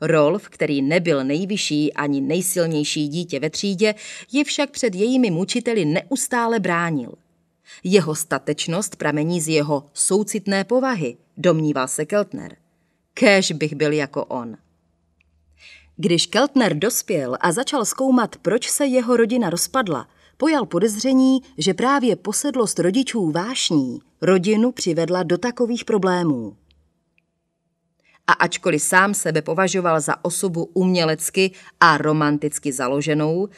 Rolf, který nebyl nejvyšší ani nejsilnější dítě ve třídě, ji však před jejími mučiteli neustále bránil. Jeho statečnost pramení z jeho soucitné povahy, domníval se Keltner. Kéž bych byl jako on. Když Keltner dospěl a začal zkoumat, proč se jeho rodina rozpadla, pojal podezření, že právě posedlost rodičů vášní rodinu přivedla do takových problémů. A ačkoliv sám sebe považoval za osobu umělecky a romanticky založenou,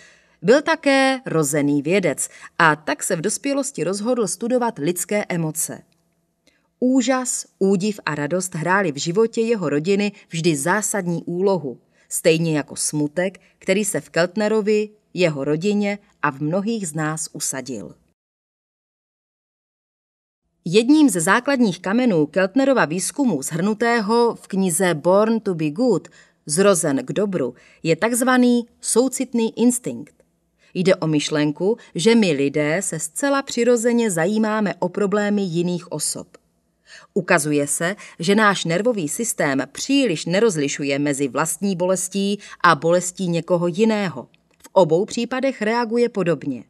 byl také rozený vědec a tak se v dospělosti rozhodl studovat lidské emoce. Úžas, údiv a radost hráli v životě jeho rodiny vždy zásadní úlohu, stejně jako smutek, který se v Keltnerovi, jeho rodině a v mnohých z nás usadil. Jedním ze základních kamenů Keltnerova výzkumu zhrnutého v knize Born to be Good, Zrozen k dobru, je takzvaný soucitný instinkt. Jde o myšlenku, že my lidé se zcela přirozeně zajímáme o problémy jiných osob. Ukazuje se, že náš nervový systém příliš nerozlišuje mezi vlastní bolestí a bolestí někoho jiného. V obou případech reaguje podobně.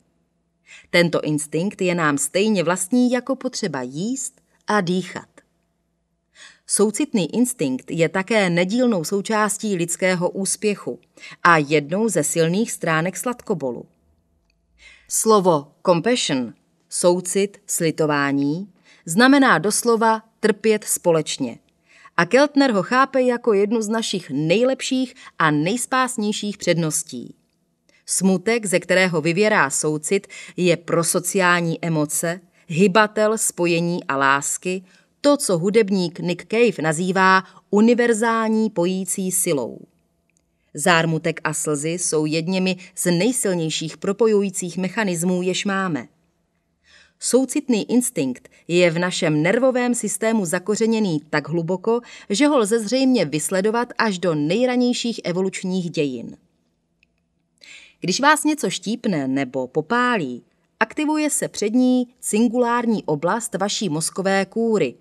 Tento instinkt je nám stejně vlastní jako potřeba jíst a dýchat. Soucitný instinkt je také nedílnou součástí lidského úspěchu a jednou ze silných stránek sladkobolu. Slovo compassion, soucit, slitování, znamená doslova trpět společně. A Keltner ho chápe jako jednu z našich nejlepších a nejspásnějších předností. Smutek, ze kterého vyvěrá soucit, je pro sociální emoce, hybatel spojení a lásky, to, co hudebník Nick Cave nazývá univerzální pojící silou. Zármutek a slzy jsou jedněmi z nejsilnějších propojujících mechanismů, jež máme – Soucitný instinkt je v našem nervovém systému zakořeněný tak hluboko, že ho lze zřejmě vysledovat až do nejranějších evolučních dějin. Když vás něco štípne nebo popálí, aktivuje se přední singulární oblast vaší mozkové kůry,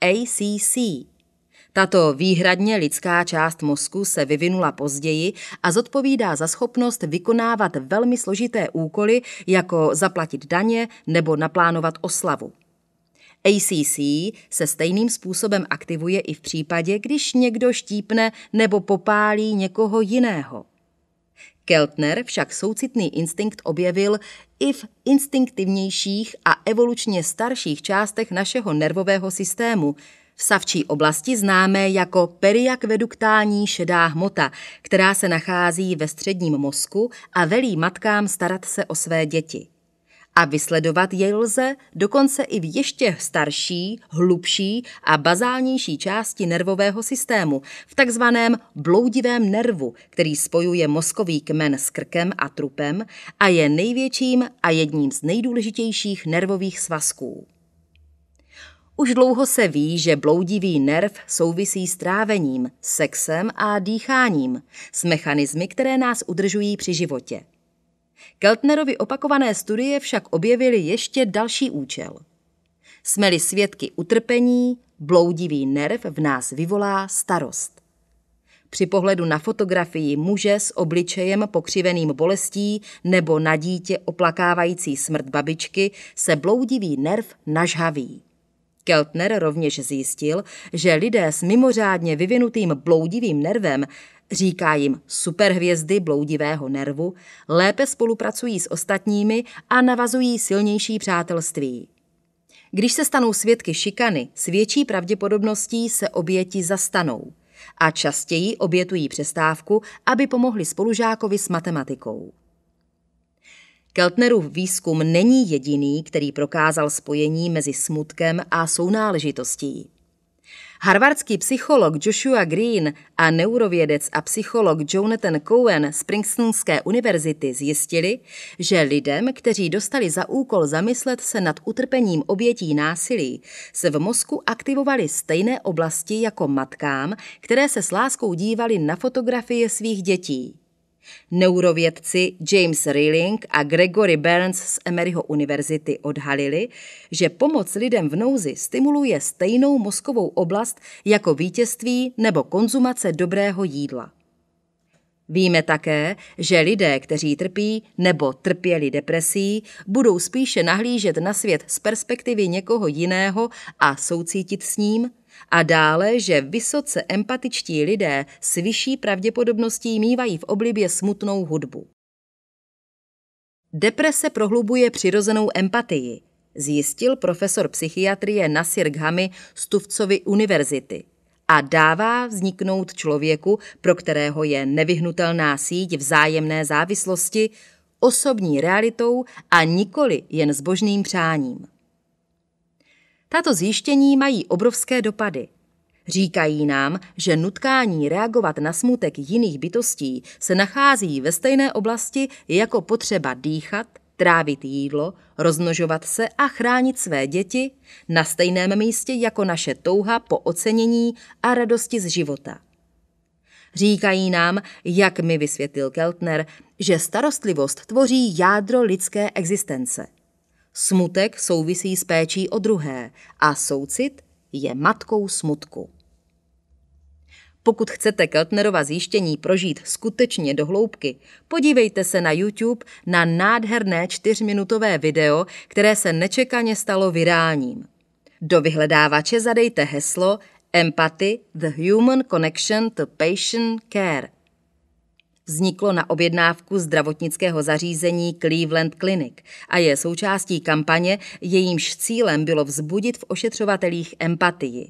ACC, tato výhradně lidská část mozku se vyvinula později a zodpovídá za schopnost vykonávat velmi složité úkoly, jako zaplatit daně nebo naplánovat oslavu. ACC se stejným způsobem aktivuje i v případě, když někdo štípne nebo popálí někoho jiného. Keltner však soucitný instinkt objevil i v instinktivnějších a evolučně starších částech našeho nervového systému – v savčí oblasti známé jako periakveduktální šedá hmota, která se nachází ve středním mozku a velí matkám starat se o své děti. A vysledovat jej lze dokonce i v ještě starší, hlubší a bazálnější části nervového systému, v takzvaném bloudivém nervu, který spojuje mozkový kmen s krkem a trupem a je největším a jedním z nejdůležitějších nervových svazků. Už dlouho se ví, že bloudivý nerv souvisí s trávením, sexem a dýcháním, s mechanismy, které nás udržují při životě. Keltnerovi opakované studie však objevily ještě další účel. Jsme-li svědky utrpení, bloudivý nerv v nás vyvolá starost. Při pohledu na fotografii muže s obličejem pokřiveným bolestí nebo na dítě oplakávající smrt babičky se bloudivý nerv nažhaví. Keltner rovněž zjistil, že lidé s mimořádně vyvinutým bloudivým nervem, říká jim superhvězdy bloudivého nervu, lépe spolupracují s ostatními a navazují silnější přátelství. Když se stanou svědky šikany, s větší pravděpodobností se oběti zastanou a častěji obětují přestávku, aby pomohli spolužákovi s matematikou. Keltnerův výzkum není jediný, který prokázal spojení mezi smutkem a sounáležitostí. Harvardský psycholog Joshua Green a neurovědec a psycholog Jonathan Cohen z Princetonské univerzity zjistili, že lidem, kteří dostali za úkol zamyslet se nad utrpením obětí násilí, se v mozku aktivovaly stejné oblasti jako matkám, které se s láskou dívali na fotografie svých dětí. Neurovědci James Reeling a Gregory Burns z Emeryho univerzity odhalili, že pomoc lidem v nouzi stimuluje stejnou mozkovou oblast jako vítězství nebo konzumace dobrého jídla. Víme také, že lidé, kteří trpí nebo trpěli depresí, budou spíše nahlížet na svět z perspektivy někoho jiného a soucítit s ním, a dále, že vysoce empatičtí lidé s vyšší pravděpodobností mývají v oblibě smutnou hudbu. Deprese prohlubuje přirozenou empatii, zjistil profesor psychiatrie Nasir Ghami z Tuvcovy univerzity a dává vzniknout člověku, pro kterého je nevyhnutelná síť vzájemné závislosti, osobní realitou a nikoli jen zbožným přáním. Tato zjištění mají obrovské dopady. Říkají nám, že nutkání reagovat na smutek jiných bytostí se nachází ve stejné oblasti jako potřeba dýchat, trávit jídlo, roznožovat se a chránit své děti na stejném místě jako naše touha po ocenění a radosti z života. Říkají nám, jak mi vysvětlil Keltner, že starostlivost tvoří jádro lidské existence. Smutek souvisí s péčí o druhé a soucit je matkou smutku. Pokud chcete Keltnerova zjištění prožít skutečně do hloubky, podívejte se na YouTube na nádherné čtyřminutové video, které se nečekaně stalo virálním. Do vyhledávače zadejte heslo Empathy – The Human Connection to Patient Care vzniklo na objednávku zdravotnického zařízení Cleveland Clinic a je součástí kampaně, jejímž cílem bylo vzbudit v ošetřovatelích empatii.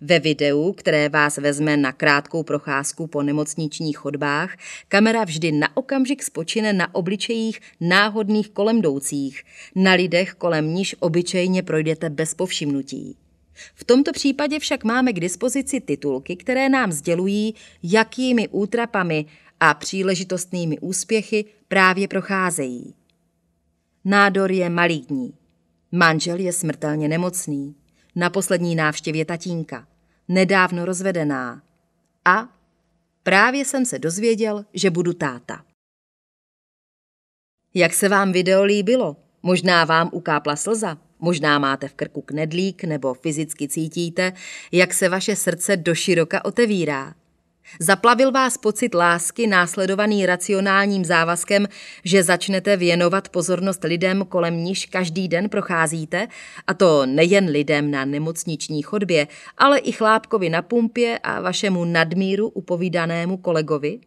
Ve videu, které vás vezme na krátkou procházku po nemocničních chodbách, kamera vždy na okamžik spočine na obličejích náhodných kolemdoucích, na lidech, kolem níž obyčejně projdete bez povšimnutí. V tomto případě však máme k dispozici titulky, které nám sdělují, jakými útrapami a příležitostnými úspěchy právě procházejí. Nádor je maligní. Manžel je smrtelně nemocný. Na poslední návštěvě tatínka. Nedávno rozvedená. A právě jsem se dozvěděl, že budu táta. Jak se vám video líbilo? Možná vám ukápla slza, možná máte v krku knedlík nebo fyzicky cítíte, jak se vaše srdce doširoka otevírá. Zaplavil vás pocit lásky následovaný racionálním závazkem, že začnete věnovat pozornost lidem, kolem níž každý den procházíte, a to nejen lidem na nemocniční chodbě, ale i chlápkovi na pumpě a vašemu nadmíru upovídanému kolegovi?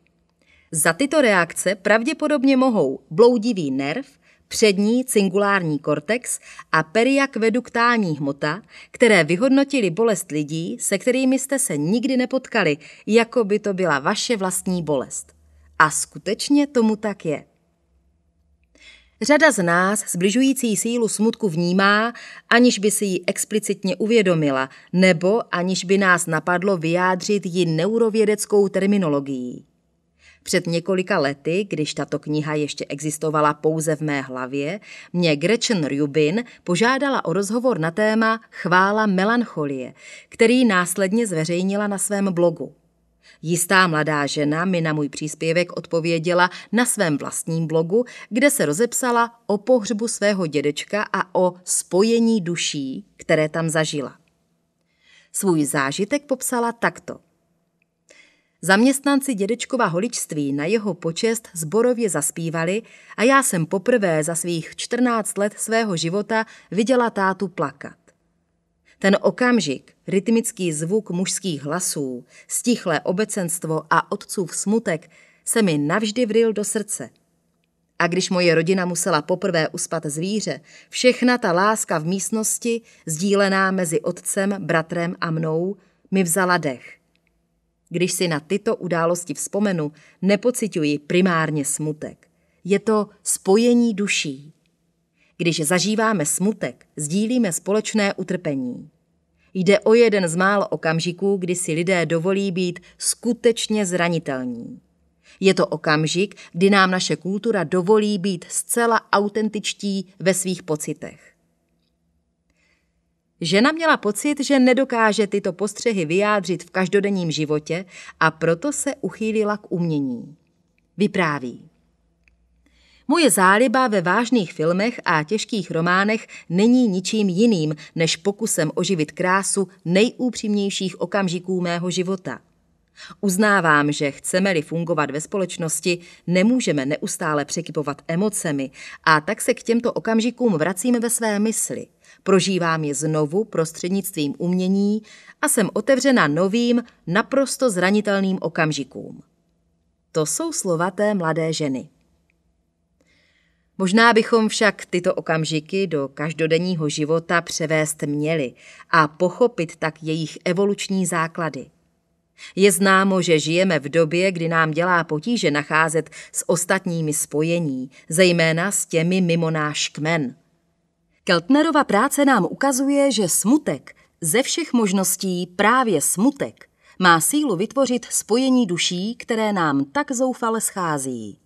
Za tyto reakce pravděpodobně mohou bloudivý nerv, přední cingulární kortex a periakveduktální hmota, které vyhodnotili bolest lidí, se kterými jste se nikdy nepotkali, jako by to byla vaše vlastní bolest. A skutečně tomu tak je. Řada z nás zbližující sílu smutku vnímá, aniž by si ji explicitně uvědomila, nebo aniž by nás napadlo vyjádřit ji neurovědeckou terminologií. Před několika lety, když tato kniha ještě existovala pouze v mé hlavě, mě Gretchen Rubin požádala o rozhovor na téma Chvála melancholie, který následně zveřejnila na svém blogu. Jistá mladá žena mi na můj příspěvek odpověděla na svém vlastním blogu, kde se rozepsala o pohřbu svého dědečka a o spojení duší, které tam zažila. Svůj zážitek popsala takto. Zaměstnanci dědečkova holičství na jeho počest zborově zaspívali a já jsem poprvé za svých 14 let svého života viděla tátu plakat. Ten okamžik, rytmický zvuk mužských hlasů, stichlé obecenstvo a otcův smutek se mi navždy vril do srdce. A když moje rodina musela poprvé uspat zvíře, všechna ta láska v místnosti, sdílená mezi otcem, bratrem a mnou, mi vzala dech – když si na tyto události vzpomenu, nepocituji primárně smutek. Je to spojení duší. Když zažíváme smutek, sdílíme společné utrpení. Jde o jeden z málo okamžiků, kdy si lidé dovolí být skutečně zranitelní. Je to okamžik, kdy nám naše kultura dovolí být zcela autentičtí ve svých pocitech. Žena měla pocit, že nedokáže tyto postřehy vyjádřit v každodenním životě a proto se uchýlila k umění. Vypráví. Moje záliba ve vážných filmech a těžkých románech není ničím jiným než pokusem oživit krásu nejúpřímnějších okamžiků mého života. Uznávám, že chceme-li fungovat ve společnosti, nemůžeme neustále překypovat emocemi a tak se k těmto okamžikům vracíme ve své mysli – Prožívám je znovu prostřednictvím umění a jsem otevřena novým, naprosto zranitelným okamžikům. To jsou slova té mladé ženy. Možná bychom však tyto okamžiky do každodenního života převést měli a pochopit tak jejich evoluční základy. Je známo, že žijeme v době, kdy nám dělá potíže nacházet s ostatními spojení, zejména s těmi mimo náš kmen – Keltnerova práce nám ukazuje, že smutek, ze všech možností právě smutek, má sílu vytvořit spojení duší, které nám tak zoufale schází.